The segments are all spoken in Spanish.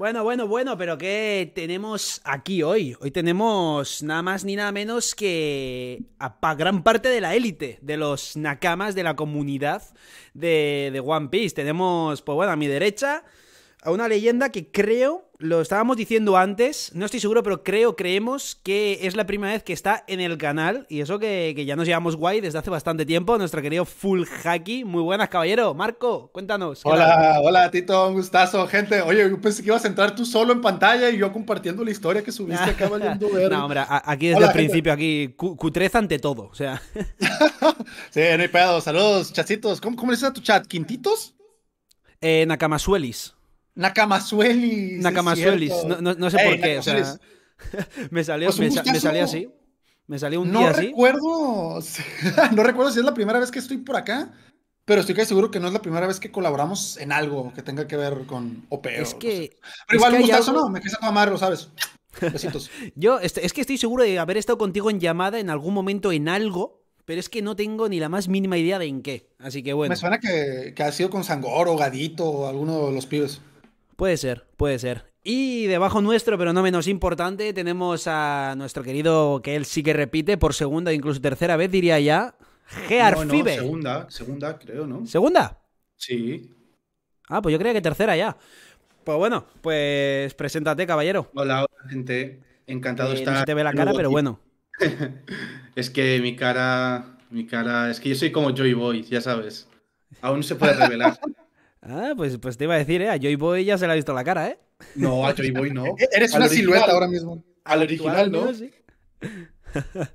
Bueno, bueno, bueno, pero ¿qué tenemos aquí hoy? Hoy tenemos nada más ni nada menos que a gran parte de la élite, de los nakamas de la comunidad de, de One Piece. Tenemos, pues bueno, a mi derecha a una leyenda que creo, lo estábamos diciendo antes, no estoy seguro, pero creo, creemos que es la primera vez que está en el canal. Y eso que, ya nos llevamos guay desde hace bastante tiempo. Nuestro querido Full Hacky. Muy buenas, caballero. Marco, cuéntanos. Hola, hola, Tito. Un gustazo, gente. Oye, yo pensé que ibas a entrar tú solo en pantalla y yo compartiendo la historia que subiste acá No, hombre, aquí desde el principio, aquí, cutrez ante todo. O sea. sí, no hay pedo. Saludos, chacitos. ¿Cómo, le dices a tu chat? ¿Quintitos? Eh, Nakamasuelis. Nakamasuelis. Nakamasuelis, no, sé por qué. O sea, me salió, así. Me salió un día recuerdo, así. no recuerdo si es la primera vez que estoy por acá, pero estoy casi seguro que no es la primera vez que colaboramos en algo que tenga que ver con OPE. que. Pero igual, un gustazo, ¿no? Me quise tomar, lo sabes. Besitos. Yo este, es que estoy seguro de haber estado contigo en llamada en algún momento en algo, pero es que no tengo ni la más mínima idea de en qué. Así que bueno. Me suena que, que ha sido con Sangor o Gadito o alguno de los pibes. Puede ser, puede ser. Y debajo nuestro, pero no menos importante, tenemos a nuestro querido, que él sí que repite por segunda, incluso tercera vez, diría ya, Gear No, segunda, segunda, creo, ¿no? ¿Segunda? Sí. Ah, pues yo creía que tercera ya. Pues bueno, pues preséntate, caballero. Hola, gente. Encantado de estar. No te ve la cara, pero bueno. es que mi cara. Mi cara. Es que yo soy como Joy Boy, ya sabes. Aún no se puede revelar. Ah, pues, pues, te iba a decir, ¿eh? A Joy Boy ya se le ha visto la cara, ¿eh? No, a Joy Boy no. Eres una silueta ahora mismo. Al original, ¿no?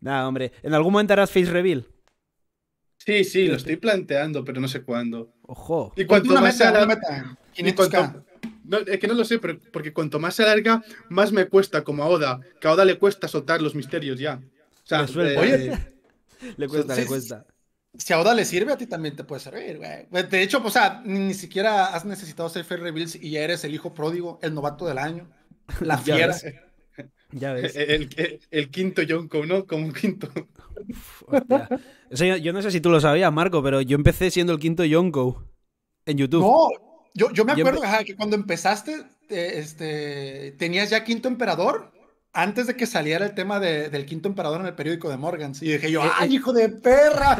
Nah, hombre. ¿En algún momento harás face reveal? Sí, sí, lo estoy planteando, pero no sé cuándo. Ojo. Y cuanto más se es que no lo sé, porque cuanto más se alarga, más me cuesta, como a Oda, que a Oda le cuesta soltar los misterios ya. O sea, le eh, cuesta, le cuesta si a Oda le sirve, a ti también te puede servir, güey. Pues, de hecho, pues, o sea, ni, siquiera has necesitado ser Fair Reveals y ya eres el hijo pródigo, el novato del año, la fiera. Ya ves. El, quinto Yonko, ¿no? Como un quinto. yo, no sé si tú lo sabías, Marco, pero yo empecé siendo el quinto Yonko en YouTube. No, yo, me acuerdo que cuando empezaste, este, tenías ya quinto emperador antes de que saliera el tema de, del quinto emperador en el periódico de Morgans. Y dije yo, ¡ay, hijo de perra!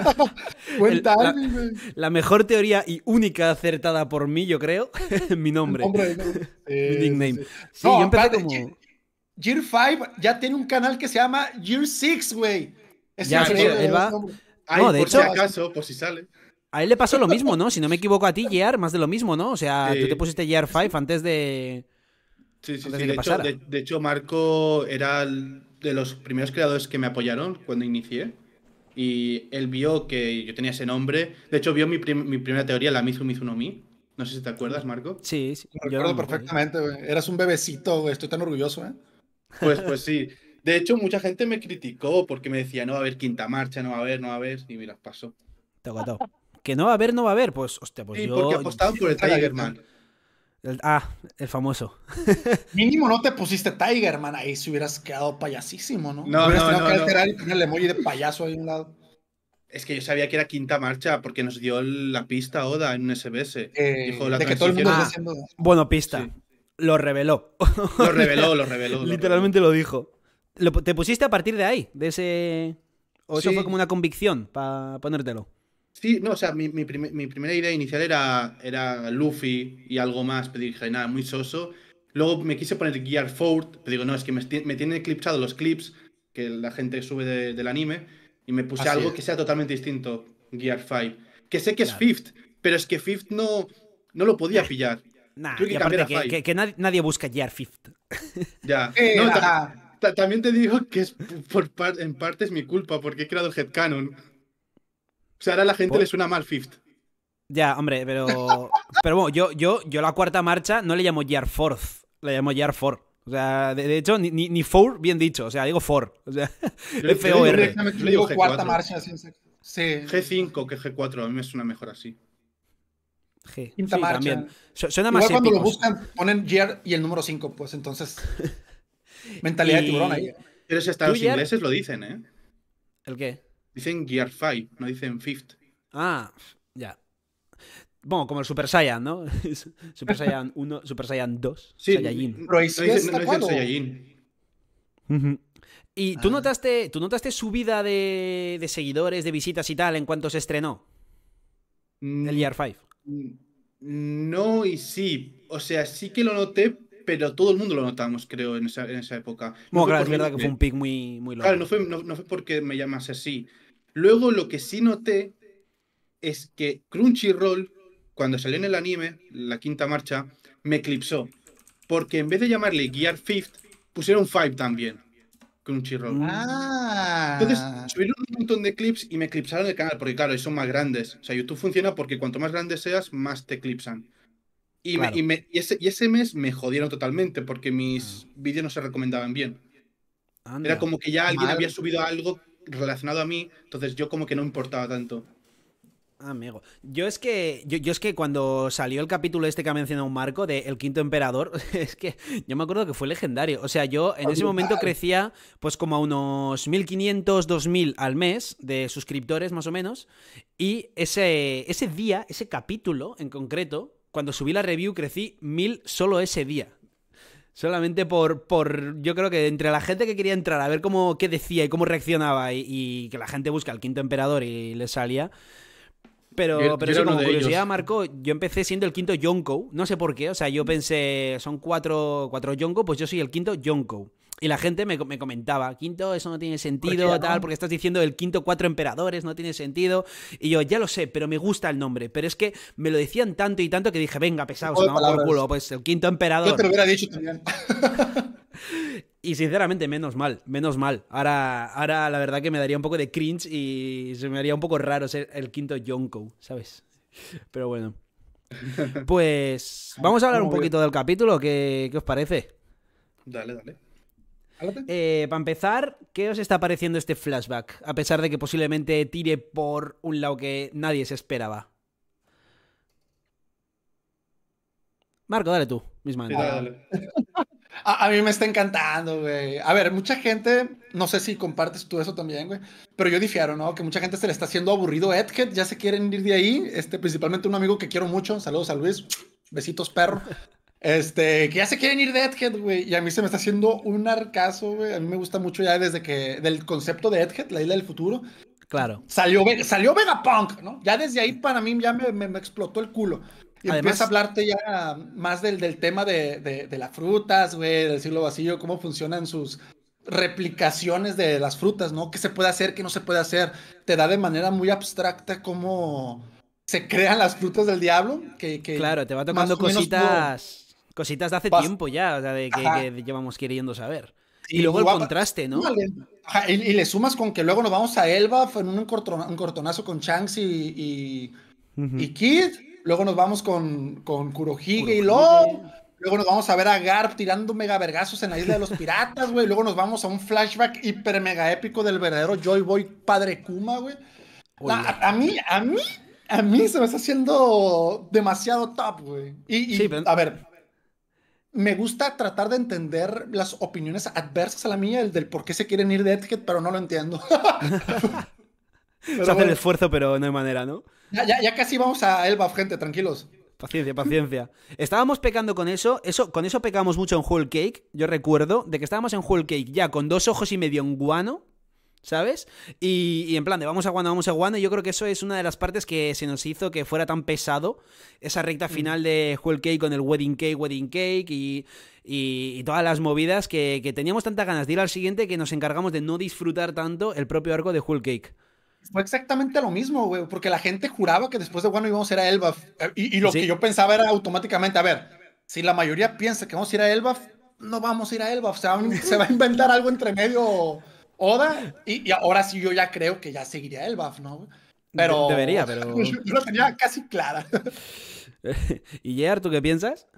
Cuéntame. La, la, mejor teoría y única acertada por mí, yo creo, mi nombre. nombre mi nickname. Sí, no, como... Year 5 ya tiene un canal que se llama Year 6, güey. Ya, sí, él va... no, de por hecho, si acaso, por si sale. A él le pasó lo mismo, ¿no? Si no me equivoco a ti, Year, más de lo mismo, ¿no? O sea, tú te pusiste Year 5 antes de... Sí, sí, sí. De, hecho, Marco era de los primeros creadores que me apoyaron cuando inicié. Y él vio que yo tenía ese nombre. De hecho, vio mi, primera teoría, la Mizu Mizu no Mi. No sé si te acuerdas, Marco. Sí, sí. Me yo recuerdo perfectamente, Eras un bebecito, Estoy tan orgulloso, ¿eh? Pues, pues sí. De hecho, mucha gente me criticó porque me decía, no va a haber quinta marcha, no va a haber, no va a haber. Y mira, pasó. Te Que no va a haber, no va a haber. Pues, hostia, pues sí, yo... porque apostaban por el Tigerman ah, el famoso. Mínimo no te pusiste Tiger, man. Ahí se hubieras quedado payasísimo, ¿no? No, no, no, que alterar de payaso ahí un lado. Es que yo sabía que era quinta marcha porque nos dio la pista Oda en un SBS. Eh, de que todo el mundo ah, haciendo... Bueno, pista. Lo reveló. Lo reveló, lo reveló. Literalmente lo dijo. ¿Te pusiste a partir de ahí? De ese... ¿O eso fue como una convicción para ponértelo? Sí, no, o sea, mi, mi, mi, primera idea inicial era, era Luffy y algo más, pero dije, nada, muy soso. Luego me quise poner Gear Ford, pero digo, no, es que me, me tienen eclipsado los clips que la gente sube del anime, y me puse algo que sea totalmente distinto, Gear 5. Que sé que es Fifth, pero es que Fifth no, no lo podía pillar. Nah, Tuve que, que, nadie busca Gear Fifth. Ya. Eh, también, te digo que es por en parte es mi culpa, porque he creado el headcanon. O sea, ahora a la gente pues le suena mal Fifth. Ya, hombre, pero. pero bueno, yo, yo, yo la cuarta marcha no le llamo Year Fourth, la llamo Year Four. O sea, de, hecho, ni, ni, Four, bien dicho. O sea, digo Four. O sea, F-O-R. Yo, digo cuarta marcha, en G5 que G4, a mí me suena mejor así. G. Quinta marcha. Suena Igual más cuando lo buscan, ponen year y el número 5, pues entonces. mentalidad de tiburón ahí. Pero si hasta los ingleses lo dicen, ¿eh? ¿El qué? Dicen Gear 5, no dicen Fifth. Ah, ya. Bueno, como el Super Saiyan, ¿no? Super Saiyan 1, Super Saiyan 2, Saiyajin. No, no Saiyajin. ¿Y tú, ah. notaste, tú notaste subida de, de, seguidores, de visitas y tal en cuanto se estrenó mm, el Gear 5? Mm, no y sí. O sea, sí que lo noté, pero todo el mundo lo notamos, creo, en esa, en esa época. bueno, claro, es verdad que fue un pick muy, loco. Claro, no no fue porque me llamas así, Luego lo que sí noté es que Crunchyroll, cuando salió en el anime, la quinta marcha, me eclipsó. Porque en vez de llamarle Gear Fifth, pusieron Five también. Crunchyroll. Ah. Entonces subieron un montón de clips y me eclipsaron el canal, porque claro, son más grandes. O sea, YouTube funciona porque cuanto más grande seas, más te eclipsan. Y, ese, mes me jodieron totalmente porque mis ah. vídeos no se recomendaban bien. Era como que ya alguien había subido algo relacionado a mí, entonces yo como que no importaba tanto. Ah, amigo, yo es que yo, es que cuando salió el capítulo este que ha mencionado Marco de El Quinto Emperador, es que yo me acuerdo que fue legendario. O sea, yo en ese momento crecía pues como a unos 1500, 2000 al mes de suscriptores más o menos y ese ese día, ese capítulo en concreto, cuando subí la review crecí 1000 solo ese día. Solamente por, por. Yo creo que entre la gente que quería entrar a ver cómo qué decía y cómo reaccionaba y, que la gente busca al quinto emperador y le salía. Pero, pero como curiosidad, Marco, yo empecé siendo el quinto Yonko. No sé por qué. O sea, yo pensé, son cuatro, cuatro Yonko, pues yo soy el quinto Yonko. Y la gente me, comentaba, quinto, eso no tiene sentido, tal, porque estás diciendo el quinto cuatro emperadores, no tiene sentido. Y yo, ya lo sé, pero me gusta el nombre. Pero es que me lo decían tanto y tanto que dije, venga, pesados, no, por culo, pues el quinto emperador. Yo te lo hubiera dicho también. Y sinceramente, menos mal, menos mal. Ahora, ahora la verdad que me daría un poco de cringe y se me haría un poco raro ser el quinto Yonko, ¿sabes? Pero bueno. Pues vamos a hablar un poquito del capítulo, ¿qué, qué os parece? Dale, dale. Eh, para empezar, ¿qué os está pareciendo este flashback? A pesar de que posiblemente tire por un lado que nadie se esperaba. Marco, dale tú, misma. Sí, a, mí me está encantando, güey. A ver, mucha gente, no sé si compartes tú eso también, güey, pero yo difiero, ¿no? Que mucha gente se le está haciendo aburrido Edget. ya se quieren ir de ahí, este, principalmente un amigo que quiero mucho, saludos a Luis, besitos perro. Este, que ya se quieren ir de Edhead, güey. Y a mí se me está haciendo un arcazo, güey. A mí me gusta mucho ya desde que. del concepto de Edhead, la isla del futuro. Claro. Salió, salió Vegapunk, ¿no? Ya desde ahí para mí ya me, explotó el culo. Y empiezas a hablarte ya más del, tema de, las frutas, güey, del siglo vacío, cómo funcionan sus replicaciones de las frutas, ¿no? ¿Qué se puede hacer, qué no se puede hacer? Te da de manera muy abstracta cómo se crean las frutas del diablo. Que, claro, te va tocando cositas Cositas de hace tiempo ya, o sea, de que, llevamos queriendo saber. y luego el contraste, ¿no? y, le sumas con que luego nos vamos a Elba en un, cortonazo con Shanks y, y, Kid. Luego nos vamos con, con Kurohige, y Law. Luego nos vamos a ver a Garp tirando mega vergazos en la isla de los piratas, güey. Luego nos vamos a un flashback hiper mega épico del verdadero Joy Boy Padre Kuma, güey. A, mí, a mí, a mí se me está haciendo demasiado top, güey. Y, a ver, me gusta tratar de entender las opiniones adversas a la mía, el del por qué se quieren ir de Etiquette, pero no lo entiendo. se hace el esfuerzo, pero no hay manera, ¿no? Ya, casi vamos a Elbaf, gente, tranquilos. Paciencia, paciencia. estábamos pecando con eso, eso, con eso pecamos mucho en Whole Cake, yo recuerdo, de que estábamos en Whole Cake ya con dos ojos y medio en guano, ¿sabes? Y, en plan de vamos a Wano vamos a Y yo creo que eso es una de las partes que se nos hizo que fuera tan pesado. Esa recta mm. final de Whole Cake con el Wedding Cake, Wedding Cake y, todas las movidas que, teníamos tantas ganas de ir al siguiente que nos encargamos de no disfrutar tanto el propio arco de Whole Cake. Fue exactamente lo mismo, güey, porque la gente juraba que después de Wano íbamos a ir a Elbaf. Eh, y, lo que yo pensaba era automáticamente, a ver, si la mayoría piensa que vamos a ir a Elbaf, no vamos a ir a Elbaf. se va a inventar algo entre medio Oda, y, ahora sí yo ya creo que ya seguiría el buff, ¿no? Pero. Debería, pero. Yo, lo tenía casi clara. ¿Y Jer, tú qué piensas?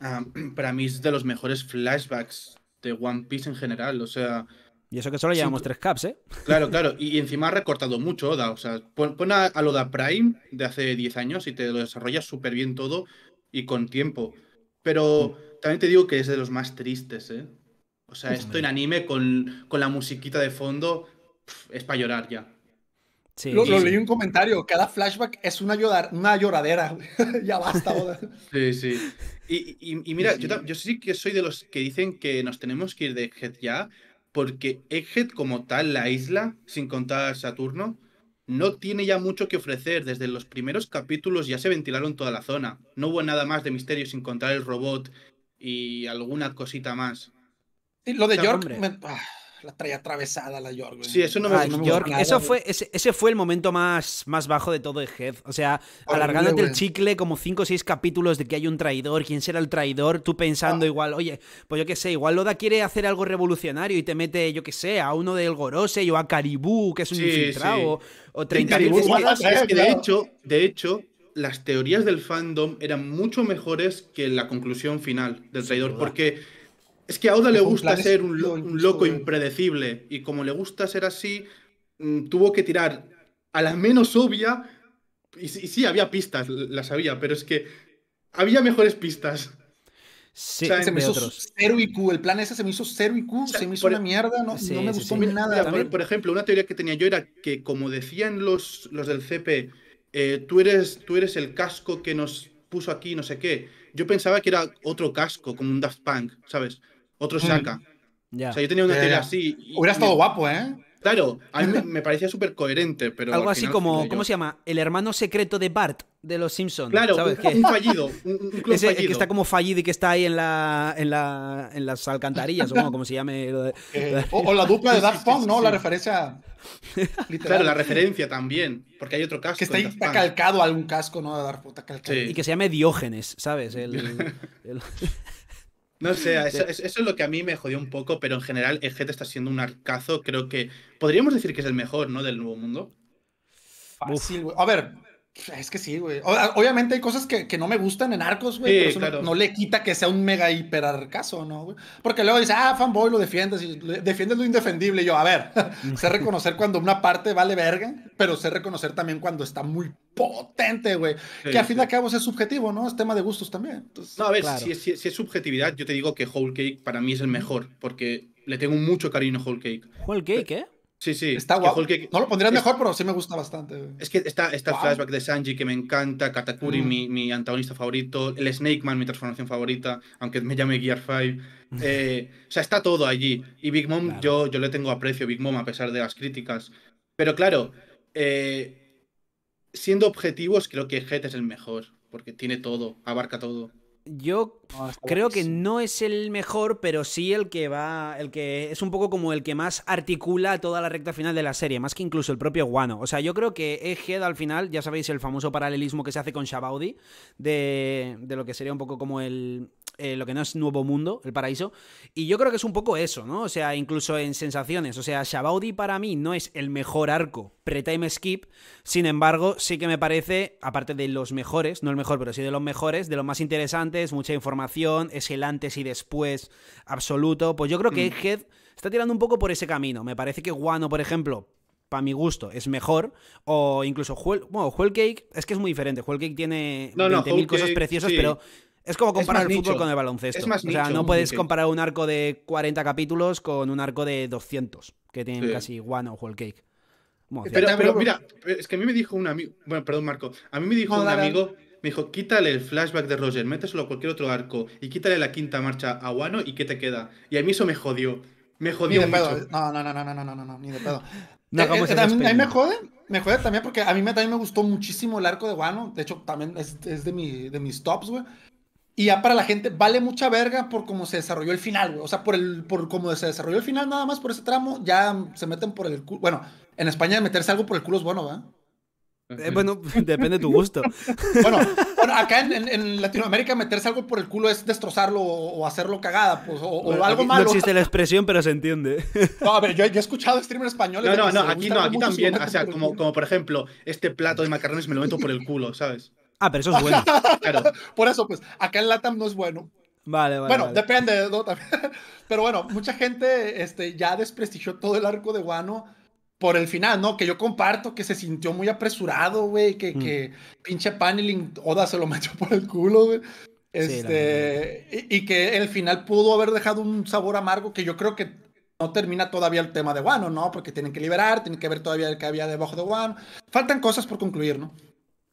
Ah, para mí es de los mejores flashbacks de One Piece en general, o sea. Y eso que solo llevamos tres caps, ¿eh? Claro, claro. Y, encima ha recortado mucho Oda. O sea, pon, a, a, Loda Prime de hace 10 años y te lo desarrollas súper bien todo y con tiempo. Pero mm. también te digo que es de los más tristes, ¿eh? O sea, esto en anime con, la musiquita de fondo es para llorar ya. Sí, lo, leí un comentario, cada flashback es una, lloradera. ya basta. sí, sí. Y, mira, Yo, sí que soy de los que dicen que nos tenemos que ir de Egghead ya, porque Egghead como tal, la isla, sin contar Saturno, no tiene ya mucho que ofrecer. Desde los primeros capítulos ya se ventilaron toda la zona. No hubo nada más de misterio sin contar el robot y alguna cosita más. Lo de York, ah, la traía atravesada la York. Sí, eso no me, gusta eso fue, ese, fue el momento más, más bajo de todo el Head. O sea, alargándote el chicle como cinco o seis capítulos de que hay un traidor, quién será el traidor, tú pensando ah. igual, oye, pues yo qué sé, igual Loda quiere hacer algo revolucionario y te mete, yo qué sé, a uno del Gorose o a Caribú, que es un infiltrado, o, de hecho, de hecho, las teorías del fandom eran mucho mejores que la conclusión final del traidor, porque es que a Oda le gusta ser un, loco impredecible y como le gusta ser así, mm, tuvo que tirar a la menos obvia. Y, sí, había pistas, las había, pero es que había mejores pistas. se me hizo IQ. El plan ese se me hizo cero IQ, se me hizo una mierda, no, me gustó nada. por, ejemplo, una teoría que tenía yo era que, como decían los, los del CP, eh, tú, eres, tú eres el casco que nos puso aquí, no sé qué. Yo pensaba que era otro casco, como un Daft Punk, ¿sabes? otro hmm. Shaka saca. O sea, yo tenía una idea así. Hubiera estado guapo, ¿eh? Claro, a mí me, parecía súper coherente, pero. Algo así como, ¿cómo se llama? El hermano secreto de Bart, de los Simpsons. Claro, Un, fallido. Un, El que está como fallido y que está ahí en, la, en, las alcantarillas, o como se llame. Eh, o, la dupla de Dark Punk, ¿no? La referencia. Claro, la referencia también, porque hay otro casco. Que está, calcado a algún casco, ¿no? Y que se llame Diógenes, ¿sabes? el... No sé, eso, es lo que a mí me jodió un poco, pero en general el está siendo un arcazo. Creo que podríamos decir que es el mejor, ¿no? Del nuevo mundo. Fácil, a ver, es que sí, güey. Ah, obviamente hay cosas que, no me gustan en arcos, güey. pero eso no, le quita que sea un mega hiper arcaso, ¿no, Porque luego dice, ah, fanboy, lo defiendes, defiendes lo indefendible. Y yo, a ver, sé reconocer cuando una parte vale verga, pero sé reconocer también cuando está muy potente, güey. que a fin de cabo es subjetivo, ¿no? Es tema de gustos también. no, a ver, si, es, si, es subjetividad, yo te digo que Whole Cake para mí es el mejor, porque le tengo mucho cariño a Whole Cake. ¿Whole Cake, eh? Sí, sí. Está guapo. No lo pondrías mejor, pero sí me gusta bastante. Es que está, está el flashback de Sanji que me encanta, Katakuri, mm. mi, antagonista favorito, el Snake Man, mi transformación favorita, aunque me llame Gear 5. Mm. Eh, o sea, está todo allí. Y Big Mom, yo, yo le tengo aprecio a Big Mom a pesar de las críticas. Pero claro, eh, siendo objetivos, creo que Head es el mejor, porque tiene todo, abarca todo. Yo creo que no es el mejor, pero sí el que va. El que es un poco como el que más articula toda la recta final de la serie, más que incluso el propio Guano. O sea, yo creo que Egghead al final, ya sabéis el famoso paralelismo que se hace con Shabaudi, de, de lo que sería un poco como el, eh, lo que no es Nuevo Mundo, el paraíso. Y yo creo que es un poco eso, ¿no? O sea, incluso en sensaciones. O sea, Shabaudi para mí no es el mejor arco pre-time skip. Sin embargo, sí que me parece, aparte de los mejores, no el mejor, pero sí de los mejores, de los más interesantes, mucha información, es el antes y después absoluto. Pues yo creo que mm. está tirando un poco por ese camino. Me parece que Guano, por ejemplo, para mi gusto, es mejor. O incluso, Huelcake, bueno, Cake, es que es muy diferente. Huelcake Cake tiene 20.000 cosas preciosas, pero es como comparar el fútbol con el baloncesto. Es más no puedes comparar un arco de 40 capítulos con un arco de 200, que tienen casi Wano o whole cake. Pero, mira, es que a mí me dijo un amigo, bueno, perdón Marco, a mí me dijo un amigo, me dijo, quítale el flashback de Roger, méteselo a cualquier otro arco y quítale la quinta marcha a Wano y ¿qué te queda? Y a mí eso me jodió, me jodió mucho. Pedo. Eh. No, no, no, no, no, no, no, ni de pedo. Eh, eh, a, mí, me jode, me jode también porque a mí también me gustó muchísimo el arco de Wano, de hecho también es, de, mi, de mis tops, güey. Y ya para la gente vale mucha verga por cómo se desarrolló el final, güey. O sea, por, el, por cómo se desarrolló el final, nada más por ese tramo, ya se meten por el culo. Bueno, en España meterse algo por el culo es bueno, ¿verdad? Eh, bueno, depende de tu gusto. bueno, acá en, Latinoamérica meterse algo por el culo es destrozarlo o, hacerlo cagada, pues, o, algo malo. No existe la expresión, pero se entiende. No, a ver, yo, he escuchado streamers españoles. No, no, no, aquí no, aquí también. O sea, como, como por ejemplo, este plato de macarrones me lo meto por el culo, ¿sabes? Ah, pero eso es bueno. Por eso, pues, acá en Latam no es bueno. Vale, vale. Bueno, depende, ¿no? Pero bueno, mucha gente este, ya desprestigió todo el arco de Guano por el final, ¿no? Que yo comparto que se sintió muy apresurado, güey, que, mm. que pinche paneling Oda se lo metió por el culo, güey. Este, y, y, que el final pudo haber dejado un sabor amargo que yo creo que no termina todavía el tema de Wano, ¿no? Porque tienen que liberar, tienen que ver todavía el que había debajo de Wano. Faltan cosas por concluir, ¿no?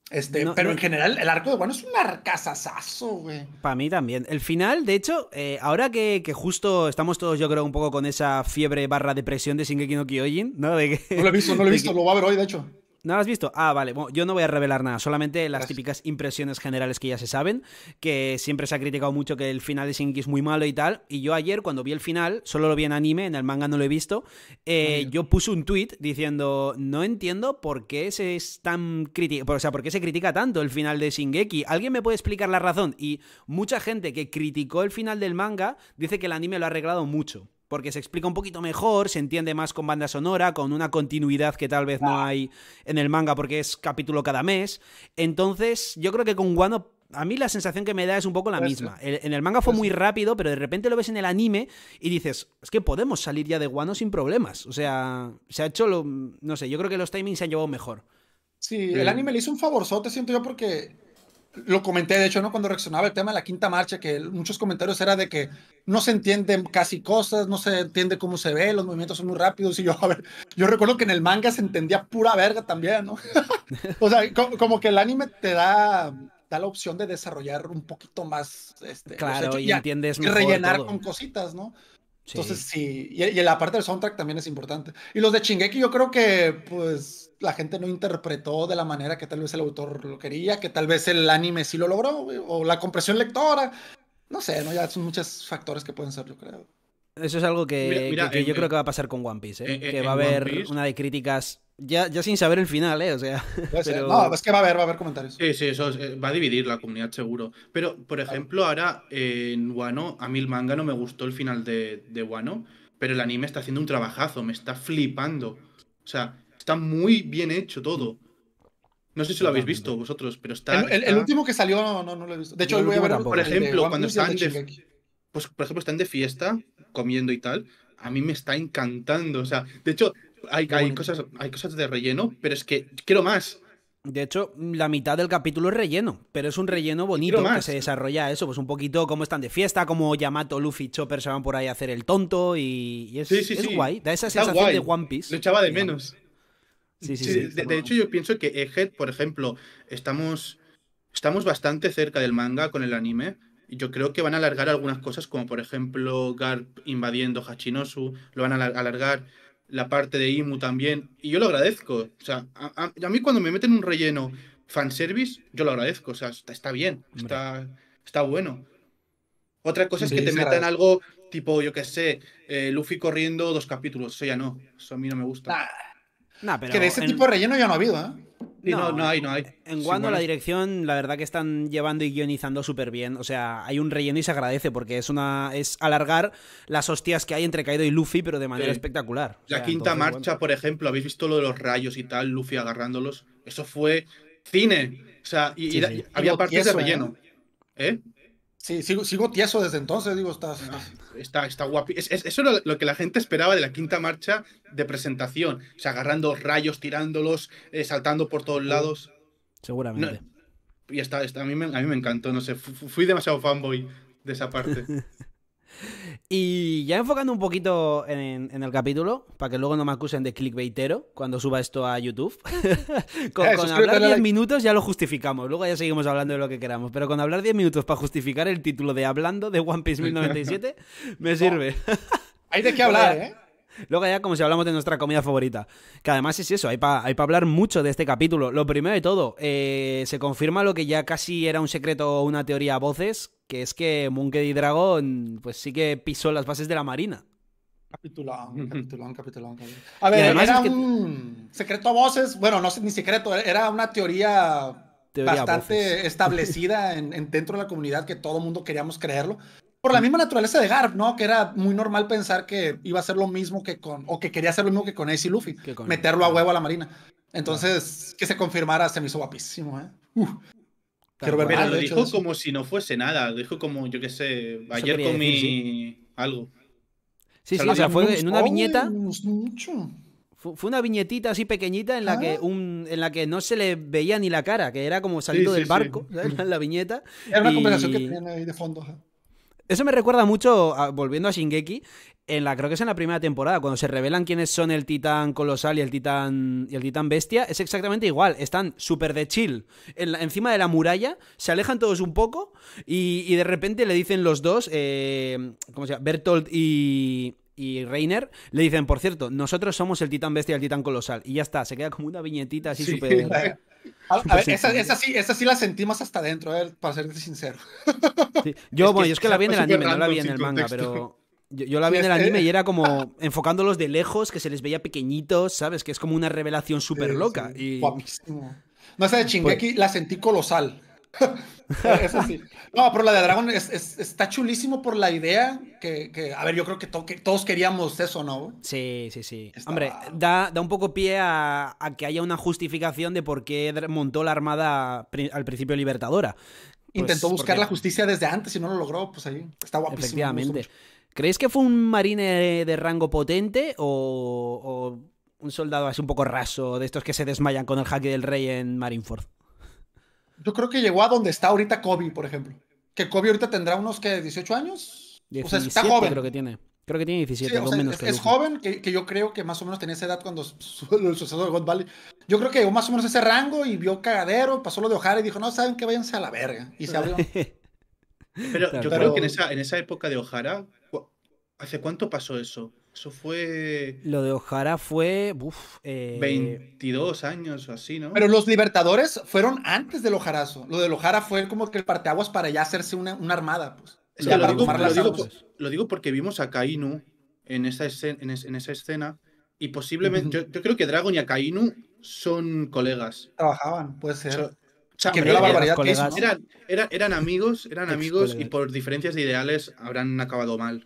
Este, pero en general, el arco de bueno es un arcasasazo güey. Para mí también. El final, de hecho, eh, ahora que, justo estamos todos, yo creo, un poco con esa fiebre barra depresión de Shingeki no ¿no? De no lo he visto, no lo he visto, lo va a ver hoy, de hecho. ¿No lo has visto? Ah, vale. Bueno, yo no voy a revelar nada, solamente las típicas impresiones generales que ya se saben, que siempre se ha criticado mucho que el final de Shingeki es muy malo y tal. Y yo ayer, cuando vi el final, solo lo vi en anime, en el manga no lo he visto, eh, ah, yo puse un tweet diciendo, no entiendo por qué se es tan critica, o sea, por qué se critica tanto el final de Shingeki. ¿Alguien me puede explicar la razón? Y mucha gente que criticó el final del manga dice que el anime lo ha arreglado mucho porque se explica un poquito mejor, se entiende más con banda sonora, con una continuidad que tal vez no hay en el manga porque es capítulo cada mes. Entonces, yo creo que con Guano a mí la sensación que me da es un poco la misma. en el manga fue muy rápido, pero de repente lo ves en el anime y dices, es que podemos salir ya de Guano sin problemas. O sea, se ha hecho lo, no sé, yo creo que los timings se han llevado mejor. Sí, el anime le hizo un favorzote, siento yo, porque lo comenté, de hecho, ¿no? Cuando reaccionaba el tema de la quinta marcha, que muchos comentarios era de que no se entienden casi cosas, no se entiende cómo se ve, los movimientos son muy rápidos. Y yo, a ver, yo recuerdo que en el manga se entendía pura verga también, ¿no? o sea, como que el anime te da, da la opción de desarrollar un poquito más. Este, claro, y, entiendes mejor rellenar con cositas, ¿no? Entonces, sí. Y, y la parte del soundtrack también es importante. Y los de Chingeki, yo creo que, pues la gente no interpretó de la manera que tal vez el autor lo quería, que tal vez el anime sí lo logró, o la compresión lectora. No sé, ¿no? ya son muchos factores que pueden ser, yo creo. Eso es algo que, yo creo que va a pasar con One Piece, ¿eh? que va a haber una de críticas ya, ya sin saber el final, ¿eh? O sea. No, es que va a haber, va a haber comentarios. Sí, sí, eso eh, va a dividir la comunidad seguro. Pero, por ejemplo, ahora en Wano, a mí el manga no me gustó el final de, de Wano, pero el anime está haciendo un trabajazo, me está flipando. O sea, Está muy bien hecho todo. No sé si lo habéis visto vosotros, pero está. El, último que salió no, no, lo he visto. De hecho, voy a Por ejemplo, cuando están de, pues, por ejemplo, están de fiesta, comiendo y tal. A mí me está encantando. O sea, de hecho, hay, hay cosas, hay cosas de relleno, pero es que quiero más. De hecho, la mitad del capítulo es relleno, pero es un relleno bonito que se desarrolla eso, pues un poquito como están de fiesta, como Yamato, Luffy Chopper se van por ahí a hacer el tonto y, es, sí, es guay, da esa sensación de One Piece. Lo echaba de menos de, hecho, yo pienso que Egghead, por ejemplo, estamos, estamos bastante cerca del manga con el anime. yo creo que van a alargar algunas cosas, como por ejemplo Garp invadiendo Hachinosu, lo van a alargar la parte de Imu también. Y yo lo agradezco. O sea, a, mí cuando me meten un relleno fanservice, yo lo agradezco. O sea, está, bien, está, está bueno. Otra cosa es que te metan algo tipo, yo qué sé, eh, Luffy corriendo dos capítulos. Eso ya no. Eso a mí no me gusta que de ese tipo de relleno ya no ha habido, ¿eh? no, no, hay, no hay. En cuanto a la dirección, la verdad que están llevando y guionizando súper bien. O sea, hay un relleno y se agradece porque es una es alargar las hostias que hay entre Kaido y Luffy, pero de manera espectacular. La quinta marcha, por ejemplo, habéis visto lo de los rayos y tal, Luffy agarrándolos. Eso fue cine. O sea, había partes de relleno. ¿eh? ¿Eh? Sí, sigo, tieso desde entonces, digo, está... Está, está guapi. eso era lo que la gente esperaba de la quinta marcha de presentación. O sea, agarrando rayos, tirándolos, eh, saltando por todos lados. Seguramente. y está, está a, mí me, a, mí me, encantó, no sé, fui demasiado fanboy de esa parte. Y ya enfocando un poquito en, el capítulo, para que luego no me acusen de clickbaitero cuando suba esto a YouTube. con, con hablar 10 minutos ya lo justificamos, luego ya seguimos hablando de lo que queramos. Pero con hablar 10 minutos para justificar el título de Hablando de One Piece 1097, me sirve. Hay de qué hablar, ¿eh? Luego ya como si hablamos de nuestra comida favorita. Que además es eso, hay para hay para hablar mucho de este capítulo. Lo primero de todo, eh, se confirma lo que ya casi era un secreto o una teoría a voces, que es que Monkey Dragon pues sí que pisó las bases de la Marina. Capitulón, capitulón, capitulón. A ver, era un secreto a voces, bueno, no es ni secreto, era una teoría, bastante establecida en, dentro de la comunidad que todo el mundo queríamos creerlo por la misma naturaleza de Garp, ¿no? Que era muy normal pensar que iba a ser lo mismo que con, o que quería hacer lo mismo que con Ace y Luffy, meterlo a huevo a la marina. Entonces, que se confirmara se me hizo guapísimo, ¿eh? Pero lo dijo como si no fuese nada, lo dijo como, yo qué sé, ayer comí mi... algo. Sí, sí, o sea, fue en una viñeta. Mucho. Fue una viñetita así pequeñita en la, que ah. un, en la que no se le veía ni la cara, que era como salido del barco, ¿sabes? la viñeta. Era una conversación que tenían ahí de fondo. ¿eh? Eso me recuerda mucho, volviendo a Shingeki, en la, creo que es en la primera temporada, cuando se revelan quiénes son el titán colosal y el titán, y el titán bestia, es exactamente igual. Están súper de chill en encima de la muralla, se alejan todos un poco y, de repente le dicen los dos, eh, ¿cómo se llama? Bertolt y, y Reiner le dicen, por cierto, nosotros somos el titán bestia y el titán colosal. Y ya está, se queda como una viñetita así súper... A, ver, esa, sí, sí la sentí más hasta adentro, para ser sincero. Yo, bueno, yo es que la vi en el anime, no la vi en el manga, pero. Yo, la vi en el este anime y era como enfocándolos de lejos, que se les veía pequeñitos, ¿sabes? Que es como una revelación súper loca. Y... No, esa de chingueki, pues la sentí colosal. Eh, no, pero la de Dragon es, está chulísimo por la idea que, a ver, yo creo que, todos queríamos eso, ¿no? Sí, sí, sí. Hombre, da, un poco pie a, que haya una justificación de por qué montó la Armada al principio libertadora. Pues Intentó buscar la justicia desde antes y no lo logró, pues ahí está guapísimo. Efectivamente. ¿Crees que fue un marine de rango potente o, un soldado así un poco raso de estos que se desmayan con el hack del rey en Marineford? Yo creo que llegó a donde está ahorita Kobe, por ejemplo. Que Kobe ahorita tendrá unos que 18 años. o sea, está joven. Creo que tiene. 17, o menos es, joven, que, yo creo que más o menos tenía esa edad cuando el suceso de God Valley. Yo creo que llegó más o menos ese rango y vio cagadero, pasó lo de O'Hara y dijo, no, saben que váyanse a la verga. Y se abrió. Pero yo creo que en esa, en esa época de O'Hara, ¿hace cuánto pasó eso? Eso fue. Lo de Ojara fue. 22 eh, años o así, ¿no? Pero los Libertadores fueron antes del Ojarazo. Lo de Ojara fue como que el parteaguas para ya hacerse una, armada, pues. lo, digo, porque vimos a Kainu en esa, escena, en, esa escena y posiblemente. yo, creo que Dragon y a Kainu son colegas. Trabajaban, puede ser. que barbaridad que eran, amigos, eran amigos y por diferencias de ideales habrán acabado mal.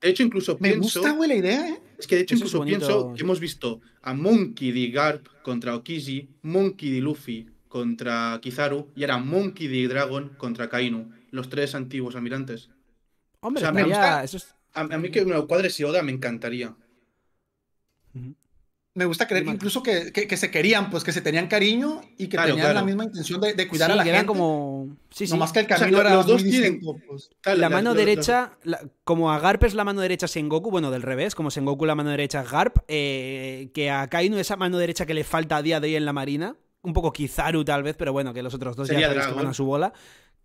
De hecho, incluso pienso. Me gusta, la idea, ¿eh? Es que de hecho, incluso pienso que hemos visto a Monkey D. Garp contra Okiji Monkey D. Luffy contra Kizaru y ahora Monkey D. Dragon contra Kainu, los tres antiguos almirantes. Hombre, a, mí que me cuadre si me encantaría me gusta creer incluso que, se querían, pues que se tenían cariño y que tenían la misma intención de, cuidar a la eran gente. como. Sí, sí. que el camino los dos tienen pues. la mano derecha, como a Garp es la mano derecha Sengoku, bueno, del revés, como Sengoku la mano derecha es Garp, eh, que a Kainu esa mano derecha que le falta a día de hoy en la marina, un poco Kizaru tal vez, pero bueno, que los otros dos ya se a su bola,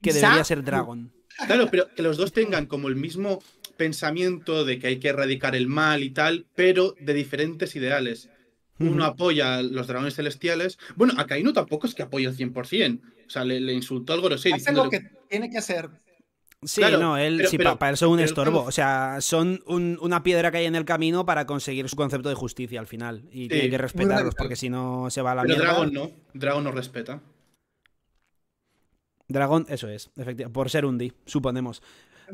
que debería ser Dragon. Claro, pero que los dos tengan como el mismo pensamiento de que hay que erradicar el mal y tal, pero de diferentes ideales uno apoya a los dragones celestiales. Bueno, a Kainu tampoco es que apoye al 100%. O sea, le, insultó al Gorosei. que tiene que hacer. Sí, no, él, para él son un estorbo. O sea, son una piedra que hay en el camino para conseguir su concepto de justicia al final. Y tiene que respetarlos, porque si no se va a la pero mierda. Dragon no, dragón no respeta. dragón eso es, efectivamente, por ser un di suponemos.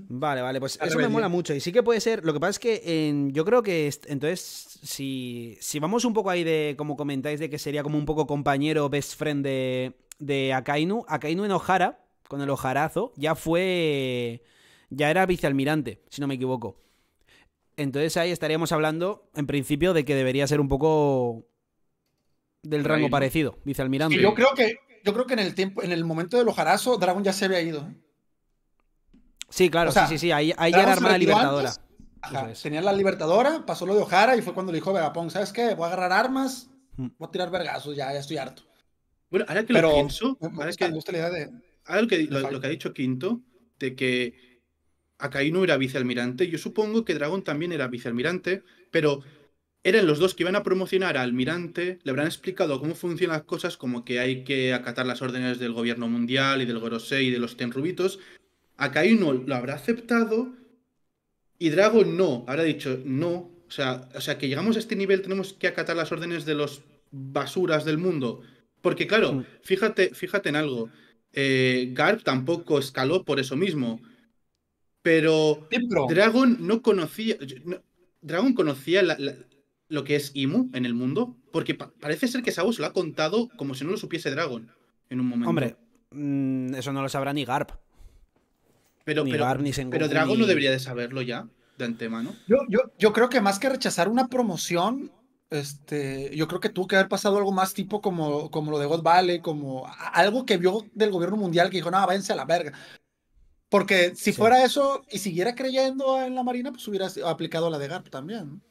Vale, vale, pues eso me mola mucho. Y sí que puede ser, lo que pasa es que en, yo creo que entonces, si, si vamos un poco ahí de, como comentáis, de que sería como un poco compañero, best friend de, de Akainu, Akainu en Ojara, con el Ojarazo, ya fue, ya era vicealmirante, si no me equivoco. Entonces ahí estaríamos hablando, en principio, de que debería ser un poco del rango parecido, vicealmirante. Sí, yo creo que yo creo que en el tiempo, en el momento del ojarazo, Dragon ya se había ido. ¿eh? Sí, claro, sí, sí, sí, ahí, ya era armada libertadora. la libertadora, pasó lo de Ojara y fue cuando le dijo Vegapunk, ¿sabes qué? Voy a agarrar armas, mm. voy a tirar vergazos, ya, ya estoy harto. Bueno, ahora que lo pienso, ahora, que, lo que, que ha dicho Quinto, de que Akainu era vicealmirante. Yo supongo que Dragón también era vicealmirante, pero eran los dos que iban a promocionar a almirante. Le habrán explicado cómo funcionan las cosas, como que hay que acatar las órdenes del gobierno mundial y del Gorosei y de los Tenrubitos, Akainu lo habrá aceptado y Dragon no, habrá dicho no. O sea, o sea, que llegamos a este nivel tenemos que acatar las órdenes de los basuras del mundo. Porque claro, fíjate, fíjate en algo. Eh, Garp tampoco escaló por eso mismo. Pero Dragon no conocía. Dragon conocía lo que es Imu en el mundo. Porque parece ser que Sabu lo ha contado como si no lo supiese Dragon en un momento. Hombre, mm, eso no lo sabrá ni Garp. Pero, pero, no debería de saberlo ya, de antemano. Yo, yo, yo creo que más que rechazar una promoción, este, yo creo que tuvo que haber pasado algo más tipo como, como lo de God Valley, como algo que vio del gobierno mundial que dijo, no, váyanse a la verga. Porque si fuera eso y siguiera creyendo en la Marina, pues hubiera aplicado la de GARP también.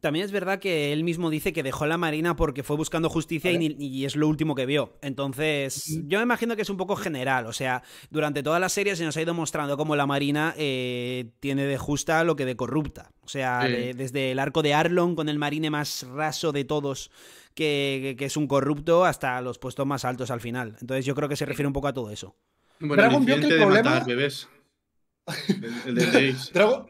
También es verdad que él mismo dice que dejó la Marina porque fue buscando justicia y, es lo último que vio. Entonces, yo me imagino que es un poco general. O sea, durante toda la serie se nos ha ido mostrando cómo la Marina eh, tiene de justa lo que de corrupta. O sea, desde el arco de Arlon con el marine más raso de todos, que, es un corrupto, hasta los puestos más altos al final. Entonces, yo creo que se refiere un poco a todo eso. Bueno, Dragon vio que el problema. bebés. El, de Dragon...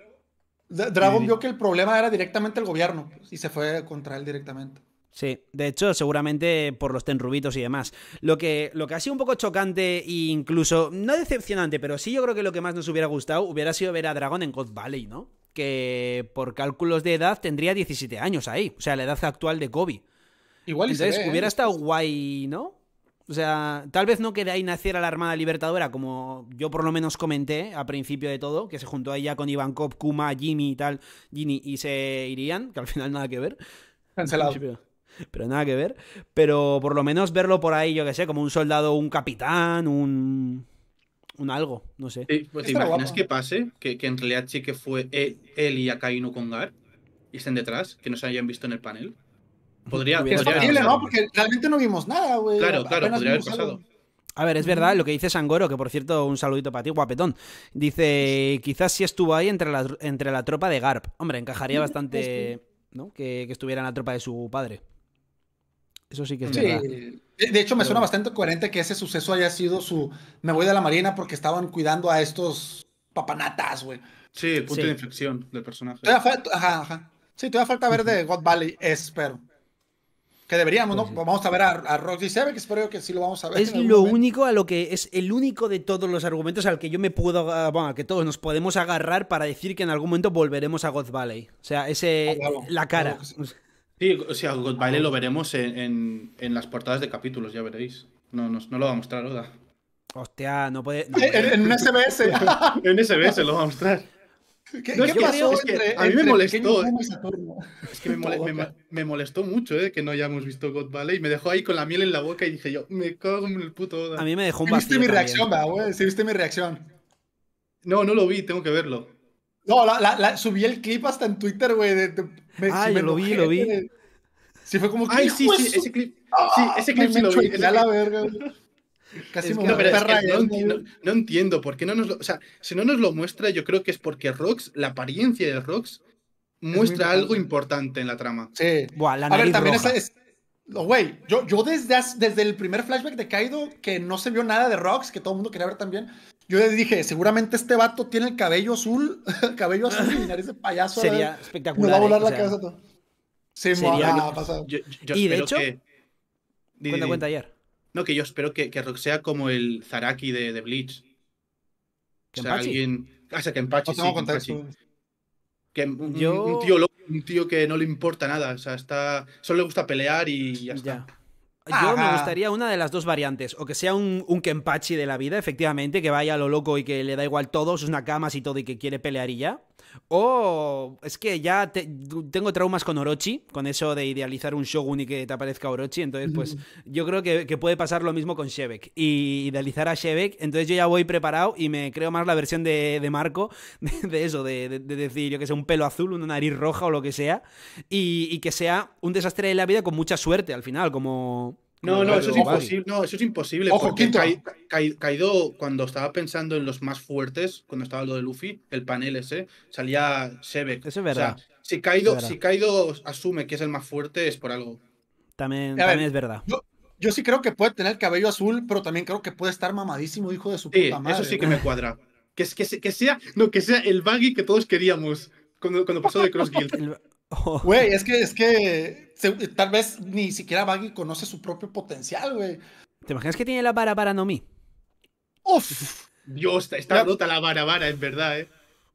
Dragon vio que el problema era directamente el gobierno y se fue contra él directamente. Sí, de hecho, seguramente por los tenrubitos y demás. Lo que, lo que ha sido un poco chocante e incluso, no decepcionante, pero sí yo creo que lo que más nos hubiera gustado hubiera sido ver a Dragon en God Valley, ¿no? Que por cálculos de edad tendría 17 años ahí, o sea, la edad actual de Kobe. Igual y ¿eh? hubiera estado guay, ¿no? O sea, tal vez no que de ahí naciera la Armada Libertadora, como yo por lo menos comenté a principio de todo, que se juntó ahí ya con Ivankov, Kuma, Jimmy y tal, Jimmy, y se irían, que al final nada que ver. Cancelado. Pero nada que ver. Pero por lo menos verlo por ahí, yo qué sé, como un soldado, un capitán, un. un algo, no sé. Pues ¿Te imaginas que pase? Que, que, en realidad sí que fue él, e, él y Akainu Kongar y estén detrás, que no se hayan visto en el panel. Podría, ¿no? Porque realmente no vimos nada, güey. Claro, claro, podría haber pasado. A ver, es verdad lo que dice Sangoro, que por cierto, un saludito para ti, guapetón. Dice, quizás sí estuvo ahí entre la, entre la tropa de Garp. Hombre, encajaría bastante, Que, estuviera en la tropa de su padre. Eso sí que es sí. verdad. De hecho, me suena bastante coherente que ese suceso haya sido su me voy de la marina porque estaban cuidando a estos papanatas, güey. Sí, el punto de inflexión del personaje. Sí, te da falta ver de God Valley, espero. Que deberíamos, ¿no? Pues vamos a ver a, a Seven, que espero que sí lo vamos a ver. Es lo único a lo que es el único de todos los argumentos al que yo me puedo, ah, bueno, que todos nos podemos agarrar para decir que en algún momento volveremos a God Valley. O sea, ese, ah, la cara. sí. o sea, God Valley lo veremos en, las portadas de capítulos, ya veréis. No, no, lo va a mostrar Oda. Hostia, no puede. En, un SBS. en SBS lo va a mostrar. ¿Qué, pasó? Es que a mí me molestó. ¿eh? Es que me, molestó mucho eh, que no hayamos visto God Valley. me dejó ahí con la miel en la boca y dije yo, me cago en el puto. A mí me dejó un vacío. ¿Viste mi reacción, güey? ¿Sí viste mi reacción? No, no lo vi, tengo que verlo. No, subí el clip hasta en Twitter, güey. me, ah, yo lo vi, lo vi. Sí, fue como que. Ay, sí, sí, ese clip. ¡Ah!". Sí, ese clip me lo vi. La verga, Casi no, no, entiendo, no, por qué no nos lo. O sea, si no nos lo muestra, yo creo que es porque Rox, la apariencia de Rox, muestra algo importante en la trama. Sí. Buah, a ver, también es. Güey, yo, yo desde, desde el primer flashback de Kaido, que no se vio nada de Rox, que todo el mundo quería ver también, yo dije, seguramente este vato tiene el cabello azul, cabello azul y nariz de payaso. Sería espectacular. Me va a volar eh, la o cabeza todo. Sí, sería... no, yo, yo, y de hecho, que... cuenta, cuenta ayer que yo espero que, Rock sea como el Zaraki de, de Bleach. O sea, alguien. Ah, o sea, un, tío loco, un tío que no le importa nada. O sea, está. Solo le gusta pelear y ya está. Yo me gustaría una de las dos variantes, o que sea un, un Kenpachi de la vida, efectivamente, que vaya a lo loco y que le da igual todo, sus una cama y todo y que quiere pelear y ya. O es que ya tengo traumas con Orochi, con eso de idealizar un Shogun y que te aparezca Orochi. Entonces, pues yo creo que, puede pasar lo mismo con Shebek. Y idealizar a Shebek, entonces yo ya voy preparado y me creo más la versión de, Marco, de, eso, de, decir, yo que sé, un pelo azul, una nariz roja o lo que sea. Y, y que sea un desastre de la vida con mucha suerte al final, como no, no, eso es imposible. No, eso es imposible. Ojo, Kaido, cuando estaba pensando en los más fuertes, cuando estaba lo de Luffy, el panel ese, salía Sebek Eso es verdad. si Kaido, asume que es el más fuerte, es por algo. También, es verdad. Yo, sí creo que puede tener cabello azul, pero también creo que puede estar mamadísimo, hijo de su puta madre. Eso sí que me cuadra. Que, sea, no, que sea el baggy que todos queríamos cuando, cuando pasó de Cross Guild. Oh. Güey, es que, es que tal vez ni siquiera Baggy conoce su propio potencial, güey. ¿Te imaginas que tiene la vara para mí? Uf. Dios, está, rota la vara vara, es verdad, eh.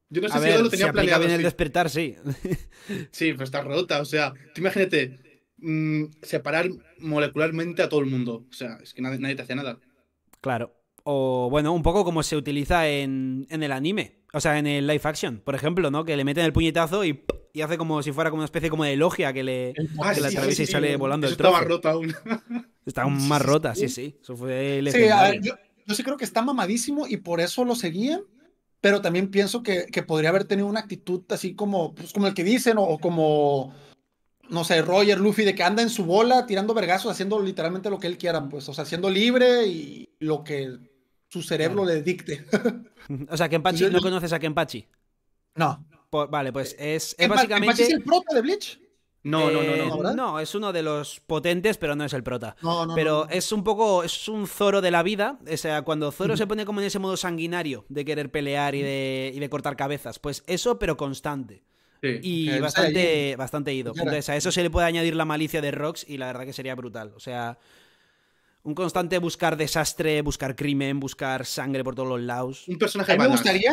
Yo no sé si lo tenía planeado. en el despertar, sí. sí, pero está rota, o sea, tú imagínate mm, separar molecularmente a todo el mundo. O sea, es que nadie, te hace nada. Claro. O bueno, un poco como se utiliza en, en el anime. O sea, en el live action, por ejemplo, ¿no? Que le meten el puñetazo y, hace como si fuera como una especie como de elogia que le, la ah, atraviesa y sale volando el trozo. Estaba rota aún. Estaba más rota, sí, sí. Eso fue Sí, yo, sí creo que está mamadísimo y por eso lo seguían, pero también pienso que, podría haber tenido una actitud así como, pues, como el que dicen o, como no sé, Roger, Luffy, de que anda en su bola tirando vergazos, haciendo literalmente lo que él quiera, pues, o sea, siendo libre y lo que su cerebro le dicte. o sea, Kenpachi, ¿no conoces a Kenpachi? No. vale, pues es, es básicamente... es el prota de Bleach? No, no, no, no. Eh, no, es uno de los potentes, pero no es el prota. No, no, pero es un poco, es un Zoro de la vida. O sea, cuando Zoro se pone como en ese modo sanguinario de querer pelear y de, y de cortar cabezas, pues eso, pero constante. y bastante, bastante ido. Entonces, a eso se le puede añadir la malicia de Rocks y la verdad que sería brutal. O sea, un constante buscar desastre, buscar crimen, buscar sangre por todos los lados. Un personaje. A me gustaría,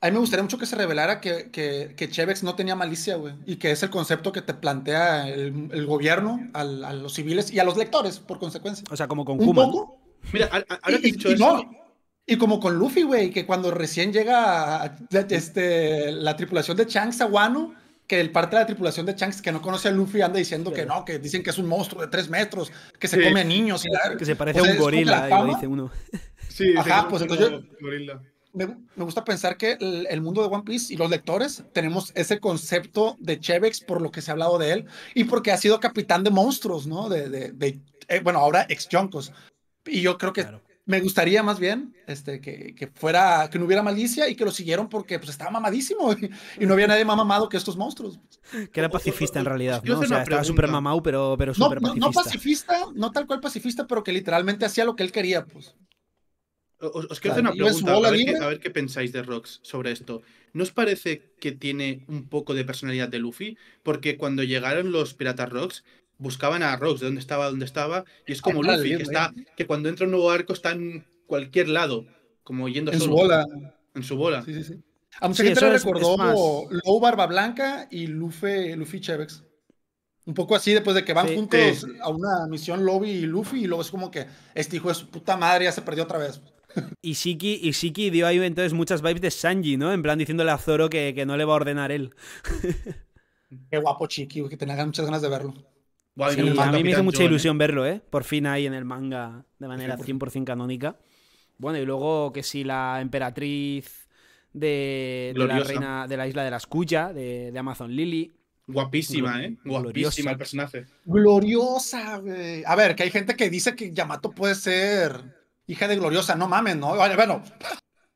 a mí me gustaría mucho que se revelara que, que, Chevex no tenía malicia, güey, y que es el concepto que te plantea el, gobierno al, a los civiles y a los lectores, por consecuencia. O sea, como con Kuma. ¿Un poco? Mira, ahora que has dicho eso. y como con Luffy, güey, que cuando recién llega este, la tripulación de Chang Sawano que el parte de la tripulación de Shanks que no conoce a Luffy anda diciendo que no, que dicen que es un monstruo de tres metros, que se come a niños y que se parece a un gorila, dice uno. Sí, Ajá, pues entonces Me, gusta pensar que el, mundo de One Piece y los lectores tenemos ese concepto de Chevex por lo que se ha hablado de él y porque ha sido capitán de monstruos, ¿no? De, de, eh, bueno, ahora ex Yonkos. Y yo creo que claro me gustaría más bien este, que, que, fuera, que no hubiera malicia y que lo siguieron porque pues estaba mamadísimo y, no había nadie más mamado que estos monstruos. Que era pacifista en realidad, ¿no? O sea, estaba súper mamado, pero, pero súper no, pacifista. No, pacifista, no tal cual pacifista, pero que literalmente hacía lo que él quería, pues. Os, quiero hacer una pregunta, a ver, qué, pensáis de Rocks sobre esto. ¿No os parece que tiene un poco de personalidad de Luffy? Porque cuando llegaron los piratas Rocks, buscaban a Rose de dónde estaba, dónde estaba, y es ah, como Luffy, que, está, que cuando entra un nuevo arco está en cualquier lado, como yendo en su bola. En su bola. A mucha gente le recordó Low Barba Blanca y Luffy, Luffy Chevex. Un poco así, después de que van juntos a una misión Lobby y Luffy, y luego es como que este hijo de su puta madre ya se perdió otra vez. Y Shiki, y Shiki dio ahí entonces muchas vibes de Sanji, ¿no? En plan diciéndole a Zoro que, que no le va a ordenar él. Qué guapo Shiki, que tenía muchas ganas de verlo a mí me hizo mucha eh. ilusión verlo, ¿eh? Por fin ahí en el manga de manera 100% canónica. Bueno, y luego que si la emperatriz de, la reina de la isla de las cuya de, Amazon Lily. Guapísima, ¿eh? Guapísima el personaje. Gloriosa, A ver, que hay gente que dice que Yamato puede ser hija de Gloriosa. No mamen, ¿no? Bueno,